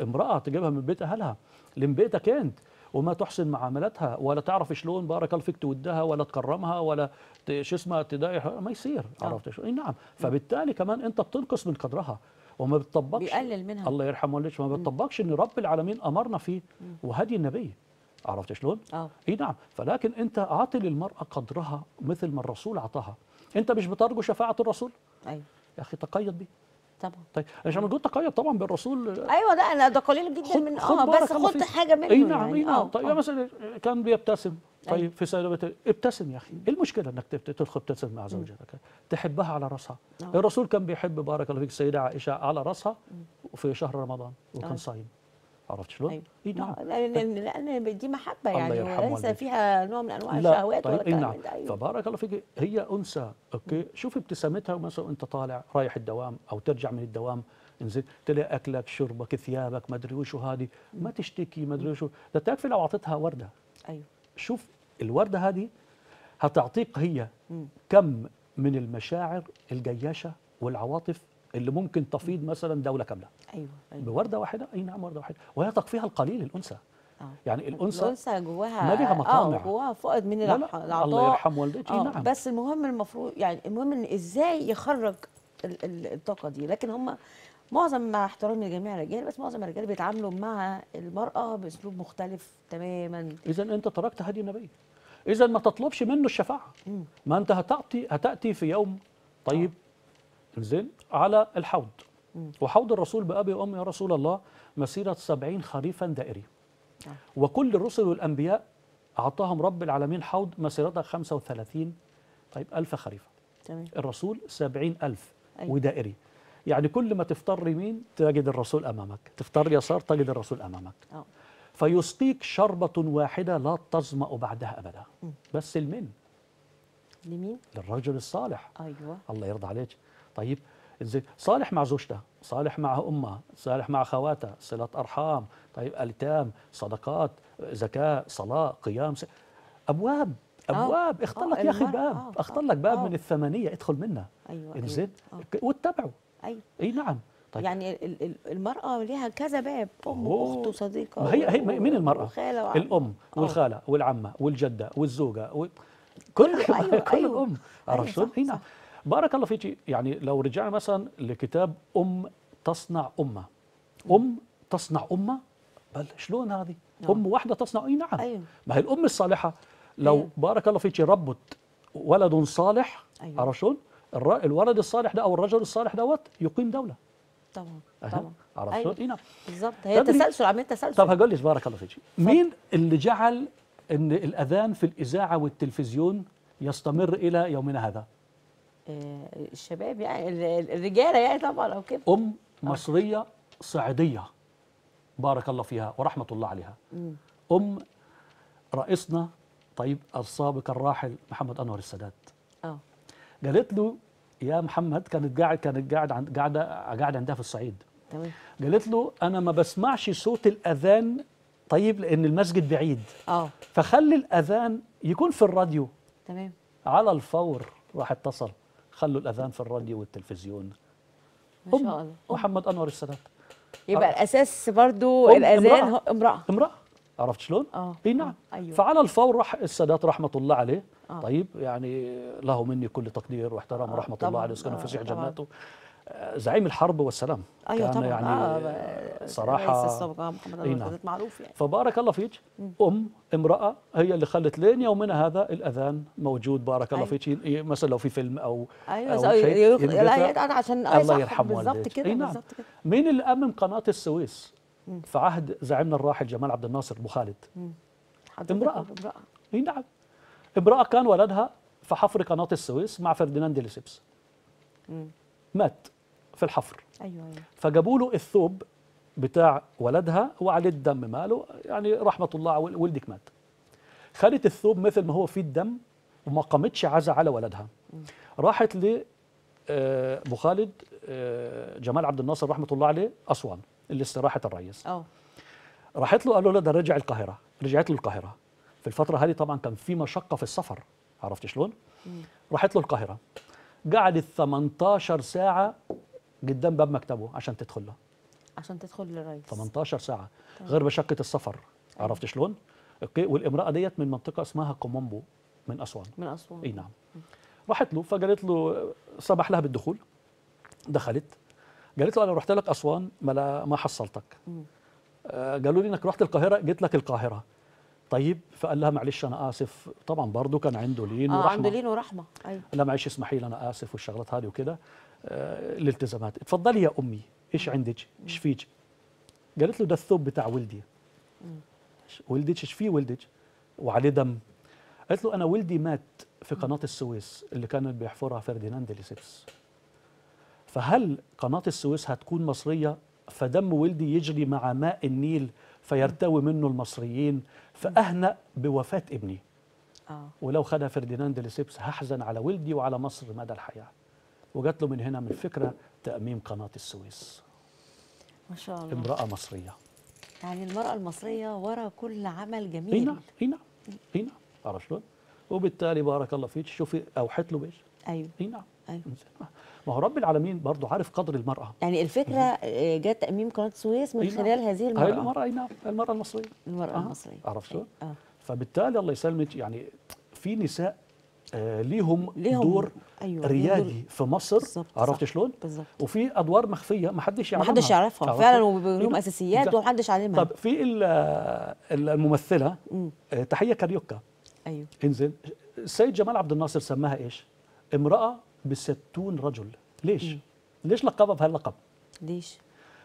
[SPEAKER 2] امراه تجيبها من بيت اهلها لم بيتك انت وما تحسن معاملتها ولا تعرف شلون بارك الله فيك تودها ولا تكرمها ولا شو اسمها تضايق ما يصير آه. عرفت شو اي نعم فبالتالي كمان انت بتنقص من قدرها وما بتطبقش بيقلل منها الله يرحمه والديك ما بتطبقش ان رب العالمين امرنا فيه وهدي النبي عرفت شلون؟ اه اي نعم فلكن انت اعطي للمراه قدرها مثل ما الرسول اعطاها انت مش بترجو شفاعه الرسول؟ ايوه يا اخي تقيد بيه طبعا طيب انا لما تقيد طبعا بالرسول
[SPEAKER 1] ايوه ده انا ده قليل جدا من اه بس خد حاجه منه اي نعم يعني. اي نعم آه، طيب آه. مثلا
[SPEAKER 2] كان بيبتسم طيب أيوة. في سيدة ابتسم يا اخي المشكله انك تدخل تبتسم مع زوجتك تحبها على راسها نعم. الرسول كان بيحب بارك الله فيك السيده عائشه على راسها وفي شهر رمضان وكان آه. صايم عرفت شلون؟ أيوة.
[SPEAKER 1] اي نعم لان دي محبه يعني ليس فيها نوع من انواع الشهوات طيب ولا نعم. أيوة. فبارك الله فيك
[SPEAKER 2] هي انثى اوكي شوف ابتسامتها مثلا انت طالع رايح الدوام او ترجع من الدوام انزين تلاقي اكلك شربك ثيابك ما ادري وشو هذه ما تشتكي ما ادري وشو لا تكفي لو اعطيتها ورده ايوه شوف الورده هذه هتعطيك هي كم من المشاعر الجياشه والعواطف اللي ممكن تفيض مثلا دوله كامله ايوه, أيوة. بورده واحده اي نعم ورده واحده وهي تقفيها القليل الانثى آه. يعني الانثى الانثى جواها ما لها مطامع اه
[SPEAKER 1] جواها فقد من العطاء الله يرحم والدتي آه. نعم بس المهم المفروض يعني المهم ان ازاي يخرج الطاقه دي لكن هم معظم مع احترامي لجميع الرجال بس معظم الرجال بيتعاملوا مع المرأة بأسلوب مختلف تماما إذا أنت تركت هدي النبي
[SPEAKER 2] إذا ما تطلبش منه الشفاعة ما أنت هتعطي هتأتي في يوم طيب آه. زين على الحوض وحوض الرسول بأبي وأمي يا رسول الله مسيرة سبعين خريفا دائري آه. وكل الرسل والأنبياء أعطاهم رب العالمين حوض مسيرتها 35 طيب ألف خريفة تمام. الرسول 70 ألف أيوة. ودائري يعني كل ما تفطر يمين تجد الرسول أمامك تفطر يسار تجد الرسول أمامك فيسقيك شربة واحدة لا تظمأ بعدها أبدا بس لمن؟ لمين؟ للرجل الصالح أيوة الله يرضى عليك طيب ازاي صالح مع زوجته صالح مع امه صالح مع خواته صله ارحام طيب التام صدقات زكاه صلاه قيام س... ابواب آه. ابواب اختلك اختار آه، لك يا اخي أيوة. آه، باب اختلك اختار لك باب أوه. من الثمانيه ادخل منها أيوة،, ايوه انزين أيوة. واتبعه ايوه اي نعم
[SPEAKER 1] طيب. يعني المرأة ليها كذا باب أم وأخت وصديقة ما هي, هي من
[SPEAKER 2] المرأة خالة الأم آه. والخالة والعمة والجدة والزوجة و... كل أيوة, أيوة، كل أيوة الأم أيوة، عرفت أيوة هنا نعم. بارك الله فيك يعني لو رجعنا مثلا لكتاب أم تصنع أمة أم تصنع أمة بل شلون هذه نعم. أم واحدة تصنع أي نعم أيوة. ما هي الأم الصالحة لو أيوة. بارك الله فيك ربت ولد صالح أيوة. عرفت شلون الولد الصالح ده او الرجل الصالح دوت يقيم دوله
[SPEAKER 1] طبعا طبعا عرفت أيوة. إيه نعم. بالظبط هي تسلسل عمليه تسلسل طب
[SPEAKER 2] هقول لك بارك الله فيك مين اللي جعل ان الاذان في الاذاعه والتلفزيون يستمر الى يومنا هذا
[SPEAKER 1] آه، الشباب يعني الرجاله يعني طبعا او كده ام
[SPEAKER 2] مصريه صعيديه بارك الله فيها ورحمه الله عليها ام رئيسنا طيب السابق الراحل محمد انور السادات اه قالت له يا محمد كانت قاعد كانت قاعد عند قاعده قاعد عندها في الصعيد تمام قالت له انا ما بسمعش صوت الاذان طيب لان المسجد بعيد اه فخلي الاذان يكون في الراديو تمام على الفور راح اتصل خلوا الاذان في الراديو والتلفزيون
[SPEAKER 1] ما شاء الله محمد انور السادات يبقى الاساس برضو الاذان امراه
[SPEAKER 2] امراه عرفت شلون؟ اه اي نعم آه، أيوة. فعلى الفور راح السادات رحمه الله عليه آه. طيب يعني له مني كل تقدير واحترام آه ورحمه الله عليه وسكنه آه فسيح جناته آه، زعيم الحرب والسلام
[SPEAKER 1] ايوه كان طبعا يعني آه صراحه الصبغه محمد نعم. معروف يعني
[SPEAKER 2] فبارك الله فيك ام امراه هي اللي خلت لين يومنا هذا الاذان موجود بارك الله فيك مثلا لو في فيلم او ايوه أو شيء لا يعني عشان الله يرحمه بالضبط كده نعم. بالظبط كده مين اللي امم قناه السويس في عهد زعيمنا الراحل جمال عبد الناصر ابو خالد
[SPEAKER 1] امراه امراه
[SPEAKER 2] اي نعم امرأة كان ولدها في حفر قناة السويس مع فرديناند ليسيبس مات في الحفر أيوة،, أيوة. فجابوا له الثوب بتاع ولدها وعليه الدم ماله يعني رحمة الله ولدك مات خدت الثوب مثل ما هو فيه الدم وما قامتش عزا على ولدها راحت ل آه، ابو خالد آه، جمال عبد الناصر رحمه الله عليه اسوان اللي استراحه الرئيس اه راحت له قالوا له ده رجع القاهره رجعت له القاهره في الفتره هذه طبعا كان في مشقه في السفر عرفت شلون راحت له القاهره قعدت 18 ساعه قدام باب مكتبه عشان تدخل له
[SPEAKER 1] عشان تدخل للرئيس
[SPEAKER 2] 18 ساعه طيب. غير مشقه السفر عرفت شلون والامراه ديت من منطقه اسمها كومومبو من اسوان
[SPEAKER 1] من اسوان اي نعم
[SPEAKER 2] راحت له فقالت له سمح لها بالدخول دخلت قالت له انا رحت لك اسوان ما, ما حصلتك آه قالوا لي انك رحت القاهره جيت لك القاهره طيب فقال لها معلش انا اسف طبعا برضه كان عنده لين آه، ورحمه اه عنده لين ورحمه ايوه قال لها معلش اسمحي لي انا اسف والشغلات هذه وكده آه الالتزامات اتفضلي يا امي ايش عندك ايش فيك قالت له ده الثوب بتاع ولدي ولدك ايش فيه ولدك وعليه دم قالت له انا ولدي مات في قناه السويس اللي كانت بيحفرها فرديناند ليسيبس فهل قناه السويس هتكون مصريه فدم ولدي يجري مع ماء النيل فيرتوي منه المصريين فأهنأ بوفاة ابني آه. ولو خدها فرديناند لسيبس هحزن على ولدي وعلى مصر مدى الحياة وجات له من هنا من فكرة تأميم قناة السويس
[SPEAKER 1] ما شاء الله امرأة مصرية يعني المرأة المصرية ورا كل عمل جميل هنا هنا
[SPEAKER 2] هنا عرفت شلون وبالتالي بارك الله فيك شوفي اوحت له بيش
[SPEAKER 1] ايوه هنا أيوة.
[SPEAKER 2] ما هو رب العالمين برضه عارف قدر المرأة
[SPEAKER 1] يعني الفكرة آه، جت تأميم قناة السويس من نعم. خلال هذه المرأة المرأة أي نعم المرأة المصرية المرأة آه.
[SPEAKER 2] المصرية عرفت شو؟ آه. فبالتالي الله يسلمك يعني في نساء آه، ليهم, ليهم دور
[SPEAKER 1] أيوة ريادي دور
[SPEAKER 2] في مصر عرفت شلون؟ وفي ادوار مخفيه ما حدش يعرفها ما حدش يعرفها فعلا ولهم اساسيات وما حدش عالمها طب في الممثله آه، تحيه كاريوكا ايوه انزل السيد جمال عبد الناصر سماها ايش؟ امراه بستون رجل ليش؟ م. ليش لقبها بهاللقب؟ ليش؟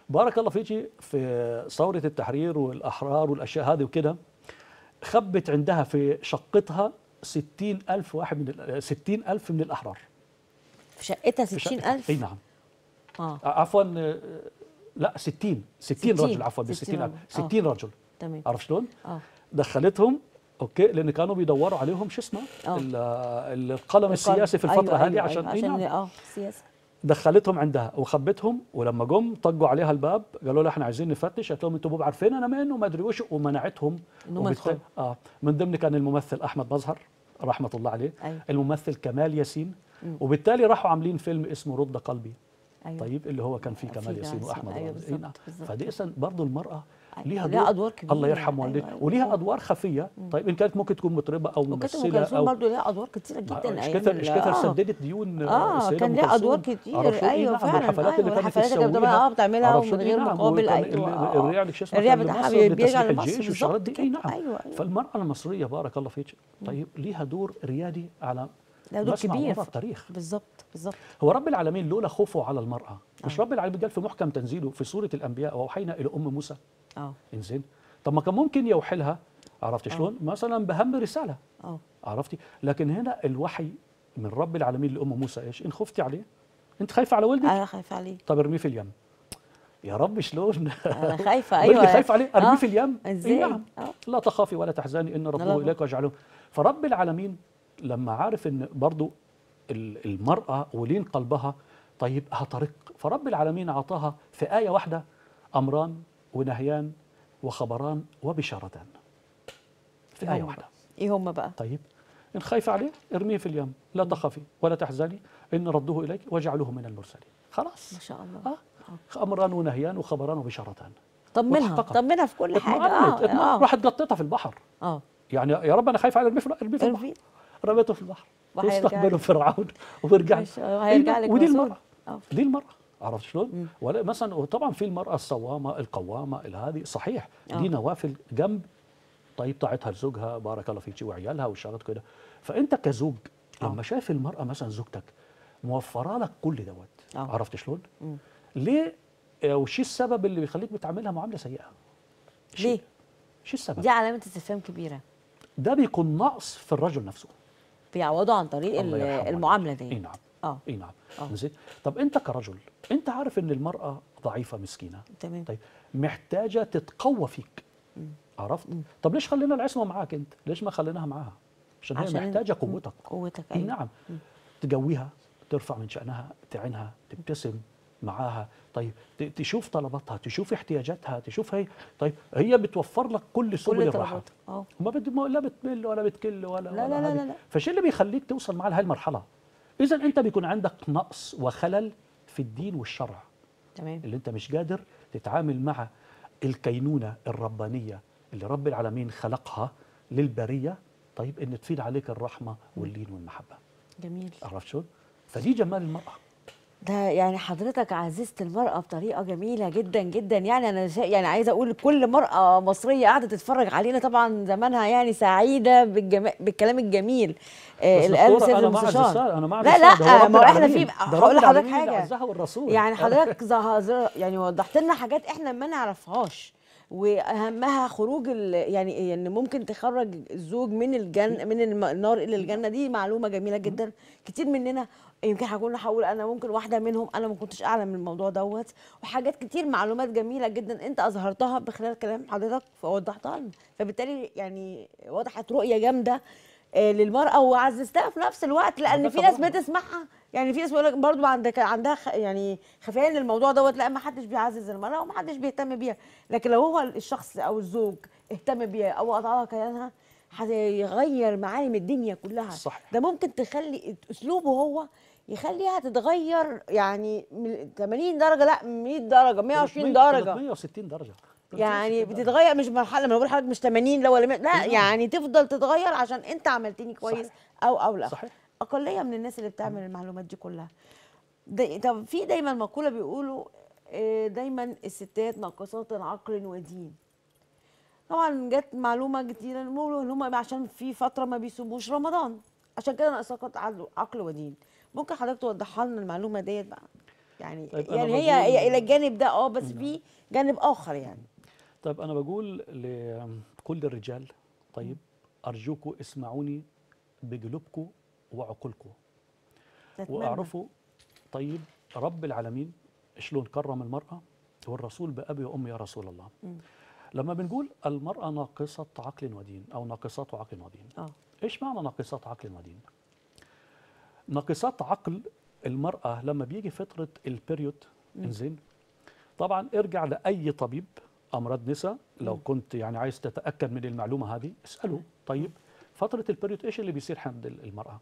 [SPEAKER 2] بارك الله فيكي في ثورة التحرير والأحرار والأشياء هذه وكده خبت عندها في شقتها ستين ألف واحد من ستين
[SPEAKER 1] ألف من الأحرار في شقتها ستين ألف؟ أي نعم آه.
[SPEAKER 2] عفوا آه، لا ستين, ستين. رجل عفوا ستين, ألف آه. رجل تمام عرف شلون؟ آه. دخلتهم اوكي لان كانوا بيدوروا عليهم شو اسمه آه. القلم السياسي في الفتره أيوة هذه أيوة عشان أيوة إيه عشان نعم؟
[SPEAKER 1] اه سياسه
[SPEAKER 2] دخلتهم عندها وخبتهم ولما جم طقوا عليها الباب قالوا لها احنا عايزين نفتش قالت لهم انتم مو عارفين انا مين وما ادري وش ومنعتهم انه اه من ضمن كان الممثل احمد مظهر رحمه الله عليه أيوة. الممثل كمال ياسين وبالتالي راحوا عاملين فيلم اسمه رد قلبي أيوة. طيب اللي هو كان فيه آه، كمال ياسين واحمد أيوة إيه، نعم. فدي برضه المراه يعني ليها ليها ادوار كبيره الله يرحم والدتنا أيوة. وليها أيوة. ادوار خفيه مم. طيب ان كانت ممكن تكون مطربه او ممثله او برضه
[SPEAKER 1] ليها ادوار كتيره جدا آه، ايام أيوة، كتر مش كتر سددت ديون اه, آه، كان ليها ادوار كتير إيه، ايوه نعم، فعلا الحفلات آه، اللي كانت بتسويها اه بتعملها ومن غير إيه، نعم، مقابل ايوه الريع الريع بتاعها بيرجع لمصر والشغلات دي اي نعم
[SPEAKER 2] أيوة. فالمراه المصريه بارك الله فيك طيب ليها دور ريادي على ده دور كبير في التاريخ
[SPEAKER 1] بالظبط بالظبط
[SPEAKER 2] هو رب العالمين لولا خوفه على المراه مش رب العالمين قال في محكم تنزيله في سوره الانبياء واوحينا الى ام موسى اه انزين طب ما كان ممكن يوحلها عرفتي شلون مثلا بهم رساله اه عرفتي لكن هنا الوحي من رب العالمين لام موسى ايش ان خفتي عليه انت خايفه على ولدك انا خايفه عليه طب ارميه في اليم يا رب شلون انا خايفه <laughs> ايوه خايفه عليه ارميه أه. في اليم ازاي إيه نعم أه. لا تخافي ولا تحزني ان ربه نعم. اليك واجعله فرب العالمين لما عارف ان برضه المراه ولين قلبها طيب هطرق فرب العالمين اعطاها في ايه واحده امران ونهيان وخبران وبشارتان في آية واحدة إيه هم بقى؟ طيب إن خايف عليه ارميه في اليم لا تخافي ولا تحزني إن ردوه إليك واجعلوه من المرسلين خلاص ما شاء الله آه. أمران آه. ونهيان وخبران وبشارتان طمنها طمنها
[SPEAKER 1] في كل حاجة آه. اتمقنت. آه.
[SPEAKER 2] راحت قطتها في البحر اه يعني يا رب أنا خايف على ارميه في البحر رميته في البحر واستقبله فرعون <laughs> ورجع إيه، لك ودي المرة آه. دي المرة عرفت شلون؟ ولا مثلا وطبعا في المراه الصوامه القوامه هذه صحيح أوه. دي نوافل جنب طيب طاعتها لزوجها بارك الله فيك وعيالها والشغلات كده فانت كزوج أوه. لما شايف المراه مثلا زوجتك موفره لك كل دوت آه. عرفت شلون؟ ليه آه، وشي السبب اللي بيخليك بتعاملها معامله سيئه؟ شي. ليه؟ شي السبب؟ دي علامه استفهام كبيره ده بيكون نقص في الرجل نفسه
[SPEAKER 1] بيعوضه عن طريق
[SPEAKER 2] المعامله دي نعم اه اي نعم آه. نسيت طب انت كرجل انت عارف ان المراه ضعيفه مسكينه تمام طيب محتاجه تتقوى فيك مم. عرفت مم. طب ليش خلينا العصمه معاك انت ليش ما خليناها معاها عشان, عشان هي محتاجه قوتك قوتك اي أيوة. نعم تقويها ترفع من شأنها تعينها تبتسم معاها طيب تشوف طلباتها تشوف احتياجاتها تشوف هي طيب هي بتوفر لك كل سبل الراحه اه ما بت... لا بتمل ولا بتكل ولا لا ولا لا, لا, لا, لا. فشو اللي بيخليك توصل معها لهي المرحله اذا انت بيكون عندك نقص وخلل في الدين والشرع تمام اللي انت مش قادر تتعامل مع الكينونه الربانيه اللي رب العالمين خلقها للبريه طيب ان تفيد عليك الرحمه واللين والمحبه جميل عرفت شو فدي جمال المراه
[SPEAKER 1] ده يعني حضرتك عززت المرأة بطريقة جميلة جدا جدا يعني أنا يعني عايزة أقول كل مرأة مصرية قاعدة تتفرج علينا طبعا زمانها يعني سعيدة بالجم... بالكلام الجميل آه القلب سيف المستشار أنا مع لا لا آه، ما احنا في هقول لحضرتك حاجة يعني آه. حضرتك يعني وضحت لنا حاجات احنا ما نعرفهاش واهمها خروج يعني ان يعني ممكن تخرج الزوج من الجن من النار الى الجنه دي معلومه جميله جدا كتير مننا يمكن هكون هقول انا ممكن واحده منهم انا ما كنتش اعلم الموضوع دوت وحاجات كتير معلومات جميله جدا انت اظهرتها بخلال كلام حضرتك فوضحتها لنا فبالتالي يعني وضحت رؤيه جامده آه، للمراه وعززتها في نفس الوقت لان في ناس بتسمعها يعني في ناس بيقول لك برضو عندك عندها خ... يعني خفيان للموضوع دوت لا ما حدش بيعزز المراه وما حدش بيهتم بيها لكن لو هو الشخص او الزوج اهتم بيها او قطع لها كيانها هيغير معالم الدنيا كلها صح. ده ممكن تخلي اسلوبه هو يخليها تتغير يعني 80 درجه لا 100 درجه 120 درجه
[SPEAKER 2] 160 درجه
[SPEAKER 1] يعني بتتغير مش مرحله ما بقول حضرتك مش 80 لو ولا لا يعني تفضل تتغير عشان انت عملتني كويس صحيح. او او لا صحيح. اقليه من الناس اللي بتعمل المعلومات دي كلها دي طب في دايما مقوله بيقولوا آه، دايما الستات ناقصات عقل ودين طبعا جت معلومه كتير ان هم عشان في فتره ما بيصوموش رمضان عشان كده ناقصات عقل ودين ممكن حضرتك توضح لنا المعلومه ديت بقى يعني طيب يعني هي, هي الى الجانب ده اه بس نعم. في جانب اخر يعني
[SPEAKER 2] طيب انا بقول لكل الرجال طيب ارجوكم اسمعوني بقلوبكم وعقولكم واعرفوا طيب رب العالمين شلون كرم المراه والرسول بابي وامي يا رسول الله لما بنقول المراه ناقصه عقل ودين او ناقصه عقل ودين آه. ايش معنى ناقصه عقل ودين ناقصات عقل المرأة لما بيجي فترة البريود انزين طبعا ارجع لأي طبيب أمراض نساء لو كنت يعني عايز تتأكد من المعلومة هذه اسأله طيب فترة البريود ايش اللي بيصير عند المرأة؟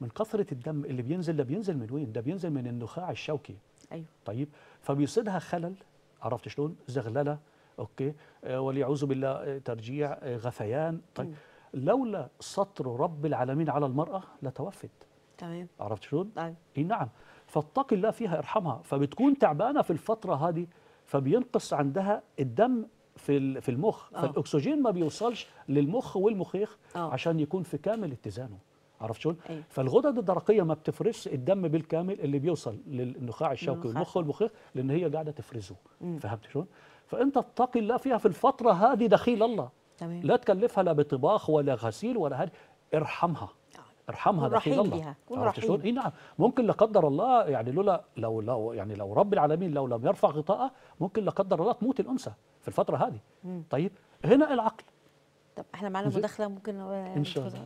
[SPEAKER 2] من كثرة الدم اللي بينزل ده بينزل من وين؟ ده بينزل من النخاع الشوكي ايوه طيب فبيصيبها خلل عرفت شلون؟ زغلله اوكي آه وليعوذ بالله آه، ترجيع آه غثيان طيب لولا سطر رب العالمين على المرأة لتوفت تمام عرفت شلون؟ طيب. اي نعم فاتقي الله فيها ارحمها فبتكون تعبانه في الفتره هذه فبينقص عندها الدم في في المخ أوه. فالاكسجين ما بيوصلش للمخ والمخيخ أوه. عشان يكون في كامل اتزانه عرفت شلون؟ أيه. فالغدد الدرقيه ما بتفرزش الدم بالكامل اللي بيوصل للنخاع الشوكي والمخ والمخيخ لان هي قاعده تفرزه فهمت شلون؟ فانت اتقي الله فيها في الفتره هذه دخيل الله تمام. لا تكلفها لا بطباخ ولا غسيل ولا هذه ارحمها ارحمها ده في الله رحيم اي نعم ممكن لا قدر الله يعني لولا لو لو يعني لو رب العالمين لو لم يرفع غطاءه ممكن لا قدر الله تموت الانثى في الفتره هذه مم. طيب هنا العقل طب
[SPEAKER 1] احنا معانا مداخله ممكن ان شاء الله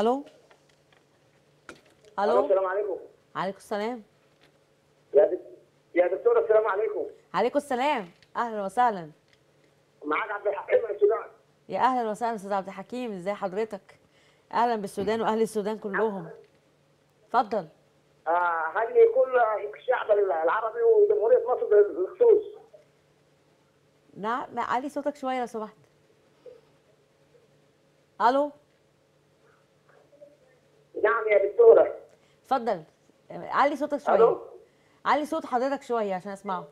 [SPEAKER 1] الو الو السلام عليكم عليكم السلام يا يا دكتوره السلام عليكم عليكم السلام اهلا وسهلا معاك عبد الحكيم يا اهلا وسهلا استاذ عبد الحكيم ازي حضرتك اهلا بالسودان واهل السودان كلهم اتفضل آه هل كل الشعب العربي وجمهوريه مصر بالخصوص نعم علي صوتك شويه لو سمحت الو نعم يا دكتوره اتفضل علي صوتك شويه الو علي صوت حضرتك شويه عشان اسمعه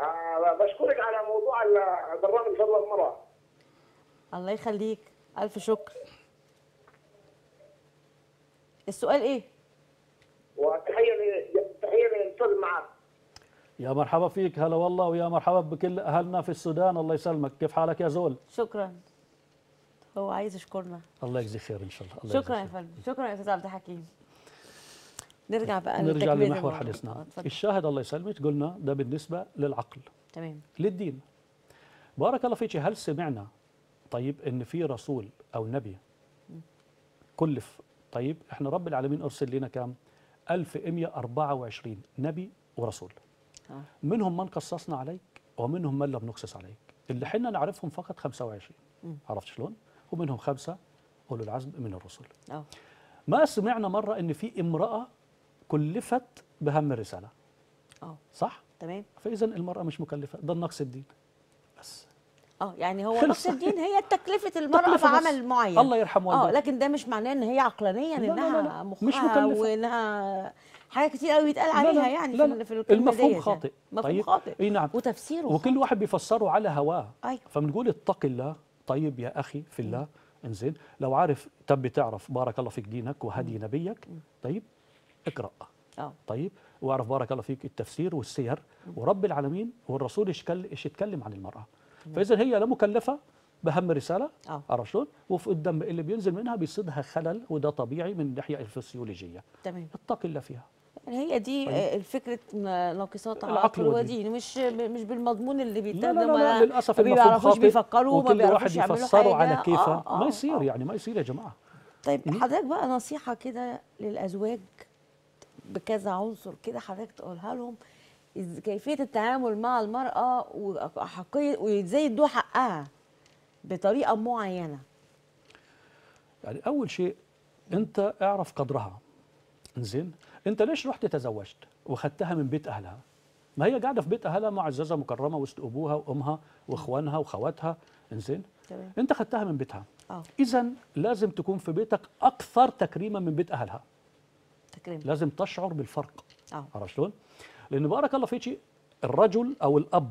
[SPEAKER 2] آه بشكرك على موضوع البرنامج الله المره
[SPEAKER 1] الله يخليك ألف شكر السؤال إيه؟ وتحية تحية
[SPEAKER 2] يا مرحبا فيك هلا والله ويا مرحبا بكل أهلنا في السودان الله يسلمك كيف حالك يا زول؟
[SPEAKER 1] شكرا هو عايز يشكرنا الله
[SPEAKER 2] يجزيك خير ان شاء الله, الله شكرا
[SPEAKER 1] يا فندم شكرا يا استاذ عبد الحكيم نرجع بقى نرجع لمحور حديثنا
[SPEAKER 2] الشاهد الله يسلمك قلنا ده بالنسبه للعقل تمام للدين بارك الله فيك هل سمعنا طيب ان في رسول او نبي كلف طيب احنا رب العالمين ارسل لنا كام 1124 نبي ورسول آه. منهم من قصصنا عليك ومنهم من لم نقصص عليك اللي حنا نعرفهم فقط 25 عرفت شلون ومنهم خمسه اولو العزم من الرسل آه. ما سمعنا مره ان في امراه كلفت بهم الرساله اه صح تمام فاذا المراه مش مكلفه ده النقص الدين
[SPEAKER 1] بس اه يعني هو نص الدين هي تكلفه <laughs> المراه في عمل معين الله يرحم والديك اه لكن ده مش معناه ان هي عقلانيا لا انها لا لا لا. مخها مش مكلفة. وانها حاجه كتير قوي بيتقال عليها لا يعني لا يعني لا لا. في الكلمه المفهوم خاطئ مفهوم طيب. خاطئ
[SPEAKER 2] اي نعم وتفسيره وكل خاطئ. واحد بيفسره على هواه أيوة. فبنقول اتق الله طيب يا اخي في الله انزين لو عارف طب بتعرف بارك الله فيك دينك وهدي نبيك طيب اقرا اه طيب واعرف بارك الله فيك التفسير والسير ورب العالمين والرسول ايش اتكلم عن المراه فاذا هي لا مكلفه بهم رساله آه. عرفت شلون؟ وفي الدم اللي بينزل منها بيصيدها خلل وده طبيعي من الناحيه الفسيولوجيه تمام اتقي الله فيها
[SPEAKER 1] يعني هي دي طيب. آه، فكره ناقصات العقل ودين مش مش بالمضمون اللي بيتقدم لا لا لا, لا للاسف ما بيعرفوش بيفكروا وما بيعرفوش يفسروا على كيفه آه آه ما آه. يصير آه يعني ما يصير يا جماعه طيب حضرتك بقى نصيحه كده للازواج بكذا عنصر كده حضرتك تقولها لهم كيفيه التعامل مع المراه وحقيه وازاي يدوا حقها بطريقه معينه
[SPEAKER 2] يعني اول شيء انت اعرف قدرها زين انت ليش رحت تزوجت وخدتها من بيت اهلها ما هي قاعده في بيت اهلها معززه مكرمه وسط ابوها وامها واخوانها وخواتها انزين انت خدتها من بيتها آه. اذا لازم تكون في بيتك اكثر تكريما من بيت اهلها تكريم لازم تشعر بالفرق اه عرفت شلون لأن بارك الله فيك الرجل أو الأب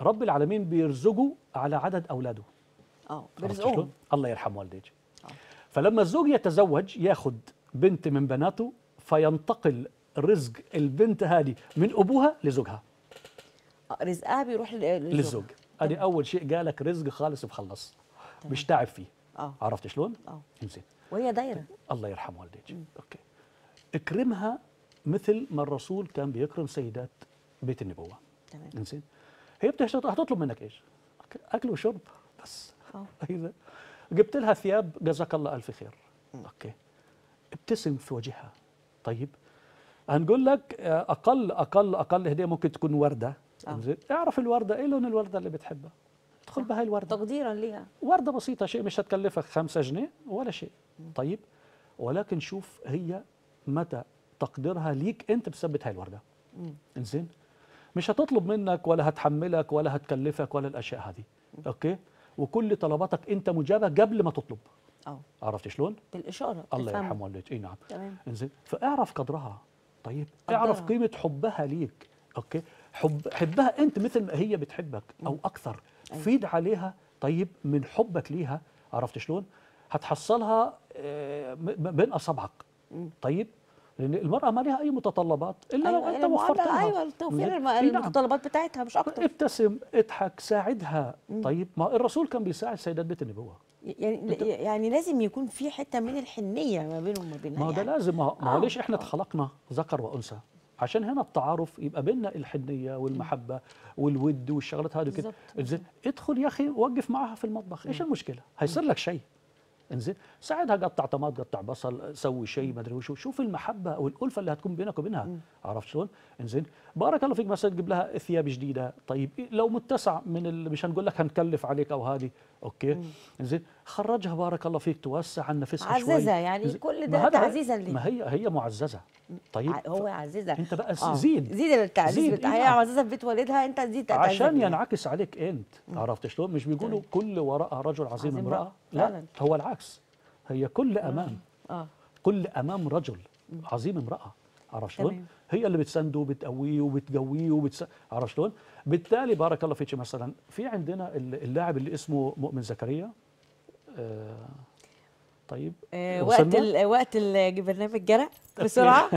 [SPEAKER 2] رب العالمين بيرزقه على عدد أولاده
[SPEAKER 1] اه بيرزقهم
[SPEAKER 2] الله يرحم والديك آه. فلما الزوج يتزوج ياخذ بنت من بناته فينتقل رزق البنت هذه من أبوها لزوجها
[SPEAKER 1] آه، رزقها بيروح للزوج, للزوج.
[SPEAKER 2] ادي اول شيء قالك رزق خالص مخلص مش تعب فيه أوه. عرفت شلون؟ اه وهي دايره الله يرحم والديك اوكي اكرمها مثل ما الرسول كان بيكرم سيدات بيت النبوه تمام انزين هي بتشتغل هتطلب منك ايش؟ اكل وشرب بس أه. اذا جبت لها ثياب جزاك الله الف خير م. اوكي ابتسم في وجهها طيب هنقول لك آه، اقل اقل اقل هديه ممكن تكون ورده آه. اعرف الورده ايه لون الورده اللي بتحبها ادخل أه. بهاي الورده
[SPEAKER 1] تقديرا ليها
[SPEAKER 2] ورده بسيطه شيء مش هتكلفك 5 جنيه ولا شيء م. طيب ولكن شوف هي متى تقديرها ليك انت بتثبتها الورده انزين مش هتطلب منك ولا هتحملك ولا هتكلفك ولا الاشياء هذه اوكي وكل طلباتك انت مجابه قبل ما تطلب اه عرفت شلون
[SPEAKER 1] بالاشاره الله يرحم
[SPEAKER 2] والديك اي نعم تمام انزين فاعرف قدرها طيب قدرها. اعرف قيمه حبها ليك اوكي حب حبها انت مثل ما هي بتحبك او اكثر أيوة. فيد عليها طيب من حبك ليها عرفت شلون هتحصلها آه، بين اصابعك طيب لان المراه ما لها اي متطلبات الا أيوة لو انت وفرتها ايوه توفير إيه، إيه، نعم. المتطلبات
[SPEAKER 1] بتاعتها مش اكتر
[SPEAKER 2] ابتسم اضحك ساعدها طيب ما الرسول كان بيساعد سيدات بيت النبوه
[SPEAKER 1] يعني بت... يعني لازم يكون في حته من الحنيه ما بينهم وما بينها ما يعني. ده
[SPEAKER 2] لازم ما هو آه. ليش احنا آه. اتخلقنا ذكر وانثى عشان هنا التعارف يبقى بيننا الحنيه والمحبه والود والشغلات هذه كده ادخل يا اخي وقف معاها في المطبخ ايش المشكله هيصير لك شيء انزين ساعدها قطع طماط قطع بصل سوي شيء ما ادري وشو شوف المحبه او الالفه اللي هتكون بينك وبينها عرفت شلون انزين بارك الله فيك مثلا تجيب لها ثياب جديده طيب لو متسع من ال... مش هنقول لك هنكلف عليك او هذه اوكي زين خرجها بارك الله فيك توسع عن نفسها شوي عززها يعني كل ده تعزيزا ليه ما هي هي معززه طيب
[SPEAKER 1] هو عززها انت بقى آه. زيد زيد التعزيز بتاع إيه؟ هي معززه في بيت والدها انت زيد عشان
[SPEAKER 2] ينعكس عليك انت عرفت شلون مش بيقولوا كل وراء رجل عظيم, عظيم امراه لا هو العكس هي كل آه. امام آه. كل امام رجل عظيم امراه عرفت شلون هي اللي بتسنده وبتقويه وبتقويه وبتس... عرفت شلون؟ بالتالي بارك الله فيك مثلا في عندنا اللاعب اللي اسمه مؤمن زكريا آه طيب
[SPEAKER 1] آه وقت وقت البرنامج جرى <laughs> بسرعه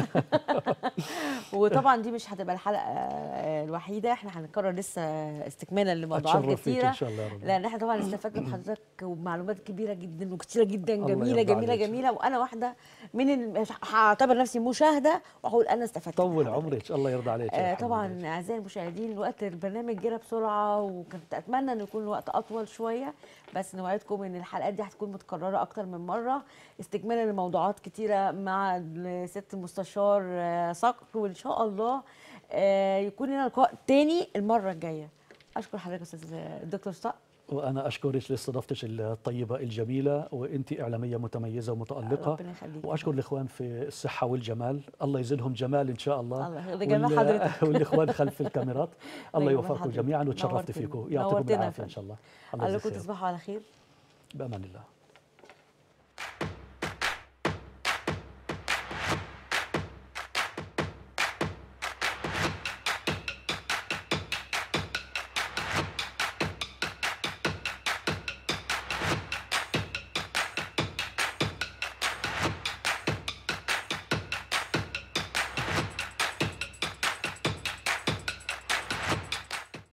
[SPEAKER 1] <laughs> وطبعا دي مش هتبقى الحلقه آه، الوحيده احنا هنكرر لسه استكمالا لموضوعات كتيره ان شاء الله يا رب. لان احنا طبعا <laughs> استفدنا من حضرتك ومعلومات كبيره جدا وكتيره جدا جميله جميله جميله وانا واحده من هعتبر نفسي مشاهده واقول انا استفدت
[SPEAKER 2] طول عمرك الله يرضى عليك آه
[SPEAKER 1] طبعا اعزائي المشاهدين وقت البرنامج جرى بسرعه وكنت اتمنى انه يكون الوقت اطول شويه بس نوعدكم ان الحلقات دي هتكون متكرره اكتر من مره مره استكمالا لموضوعات كتيره مع الست المستشار صقر آه، وان شاء الله آه، يكون لنا لقاء تاني المره الجايه اشكر حضرتك استاذ الدكتور صقر
[SPEAKER 2] وانا اشكرك لاستضافتك الطيبه الجميله وانت اعلاميه متميزه ومتالقه ربنا يخليك واشكر الاخوان في الصحه والجمال الله يزيدهم جمال ان شاء الله الله يرضى حضرتك <laughs> والاخوان خلف الكاميرات <laughs> الله يوفقكم جميعا وتشرفت فيكم يعطيكم العافيه ان شاء الله الله يجزيكم
[SPEAKER 1] تصبحوا على خير
[SPEAKER 2] بامان الله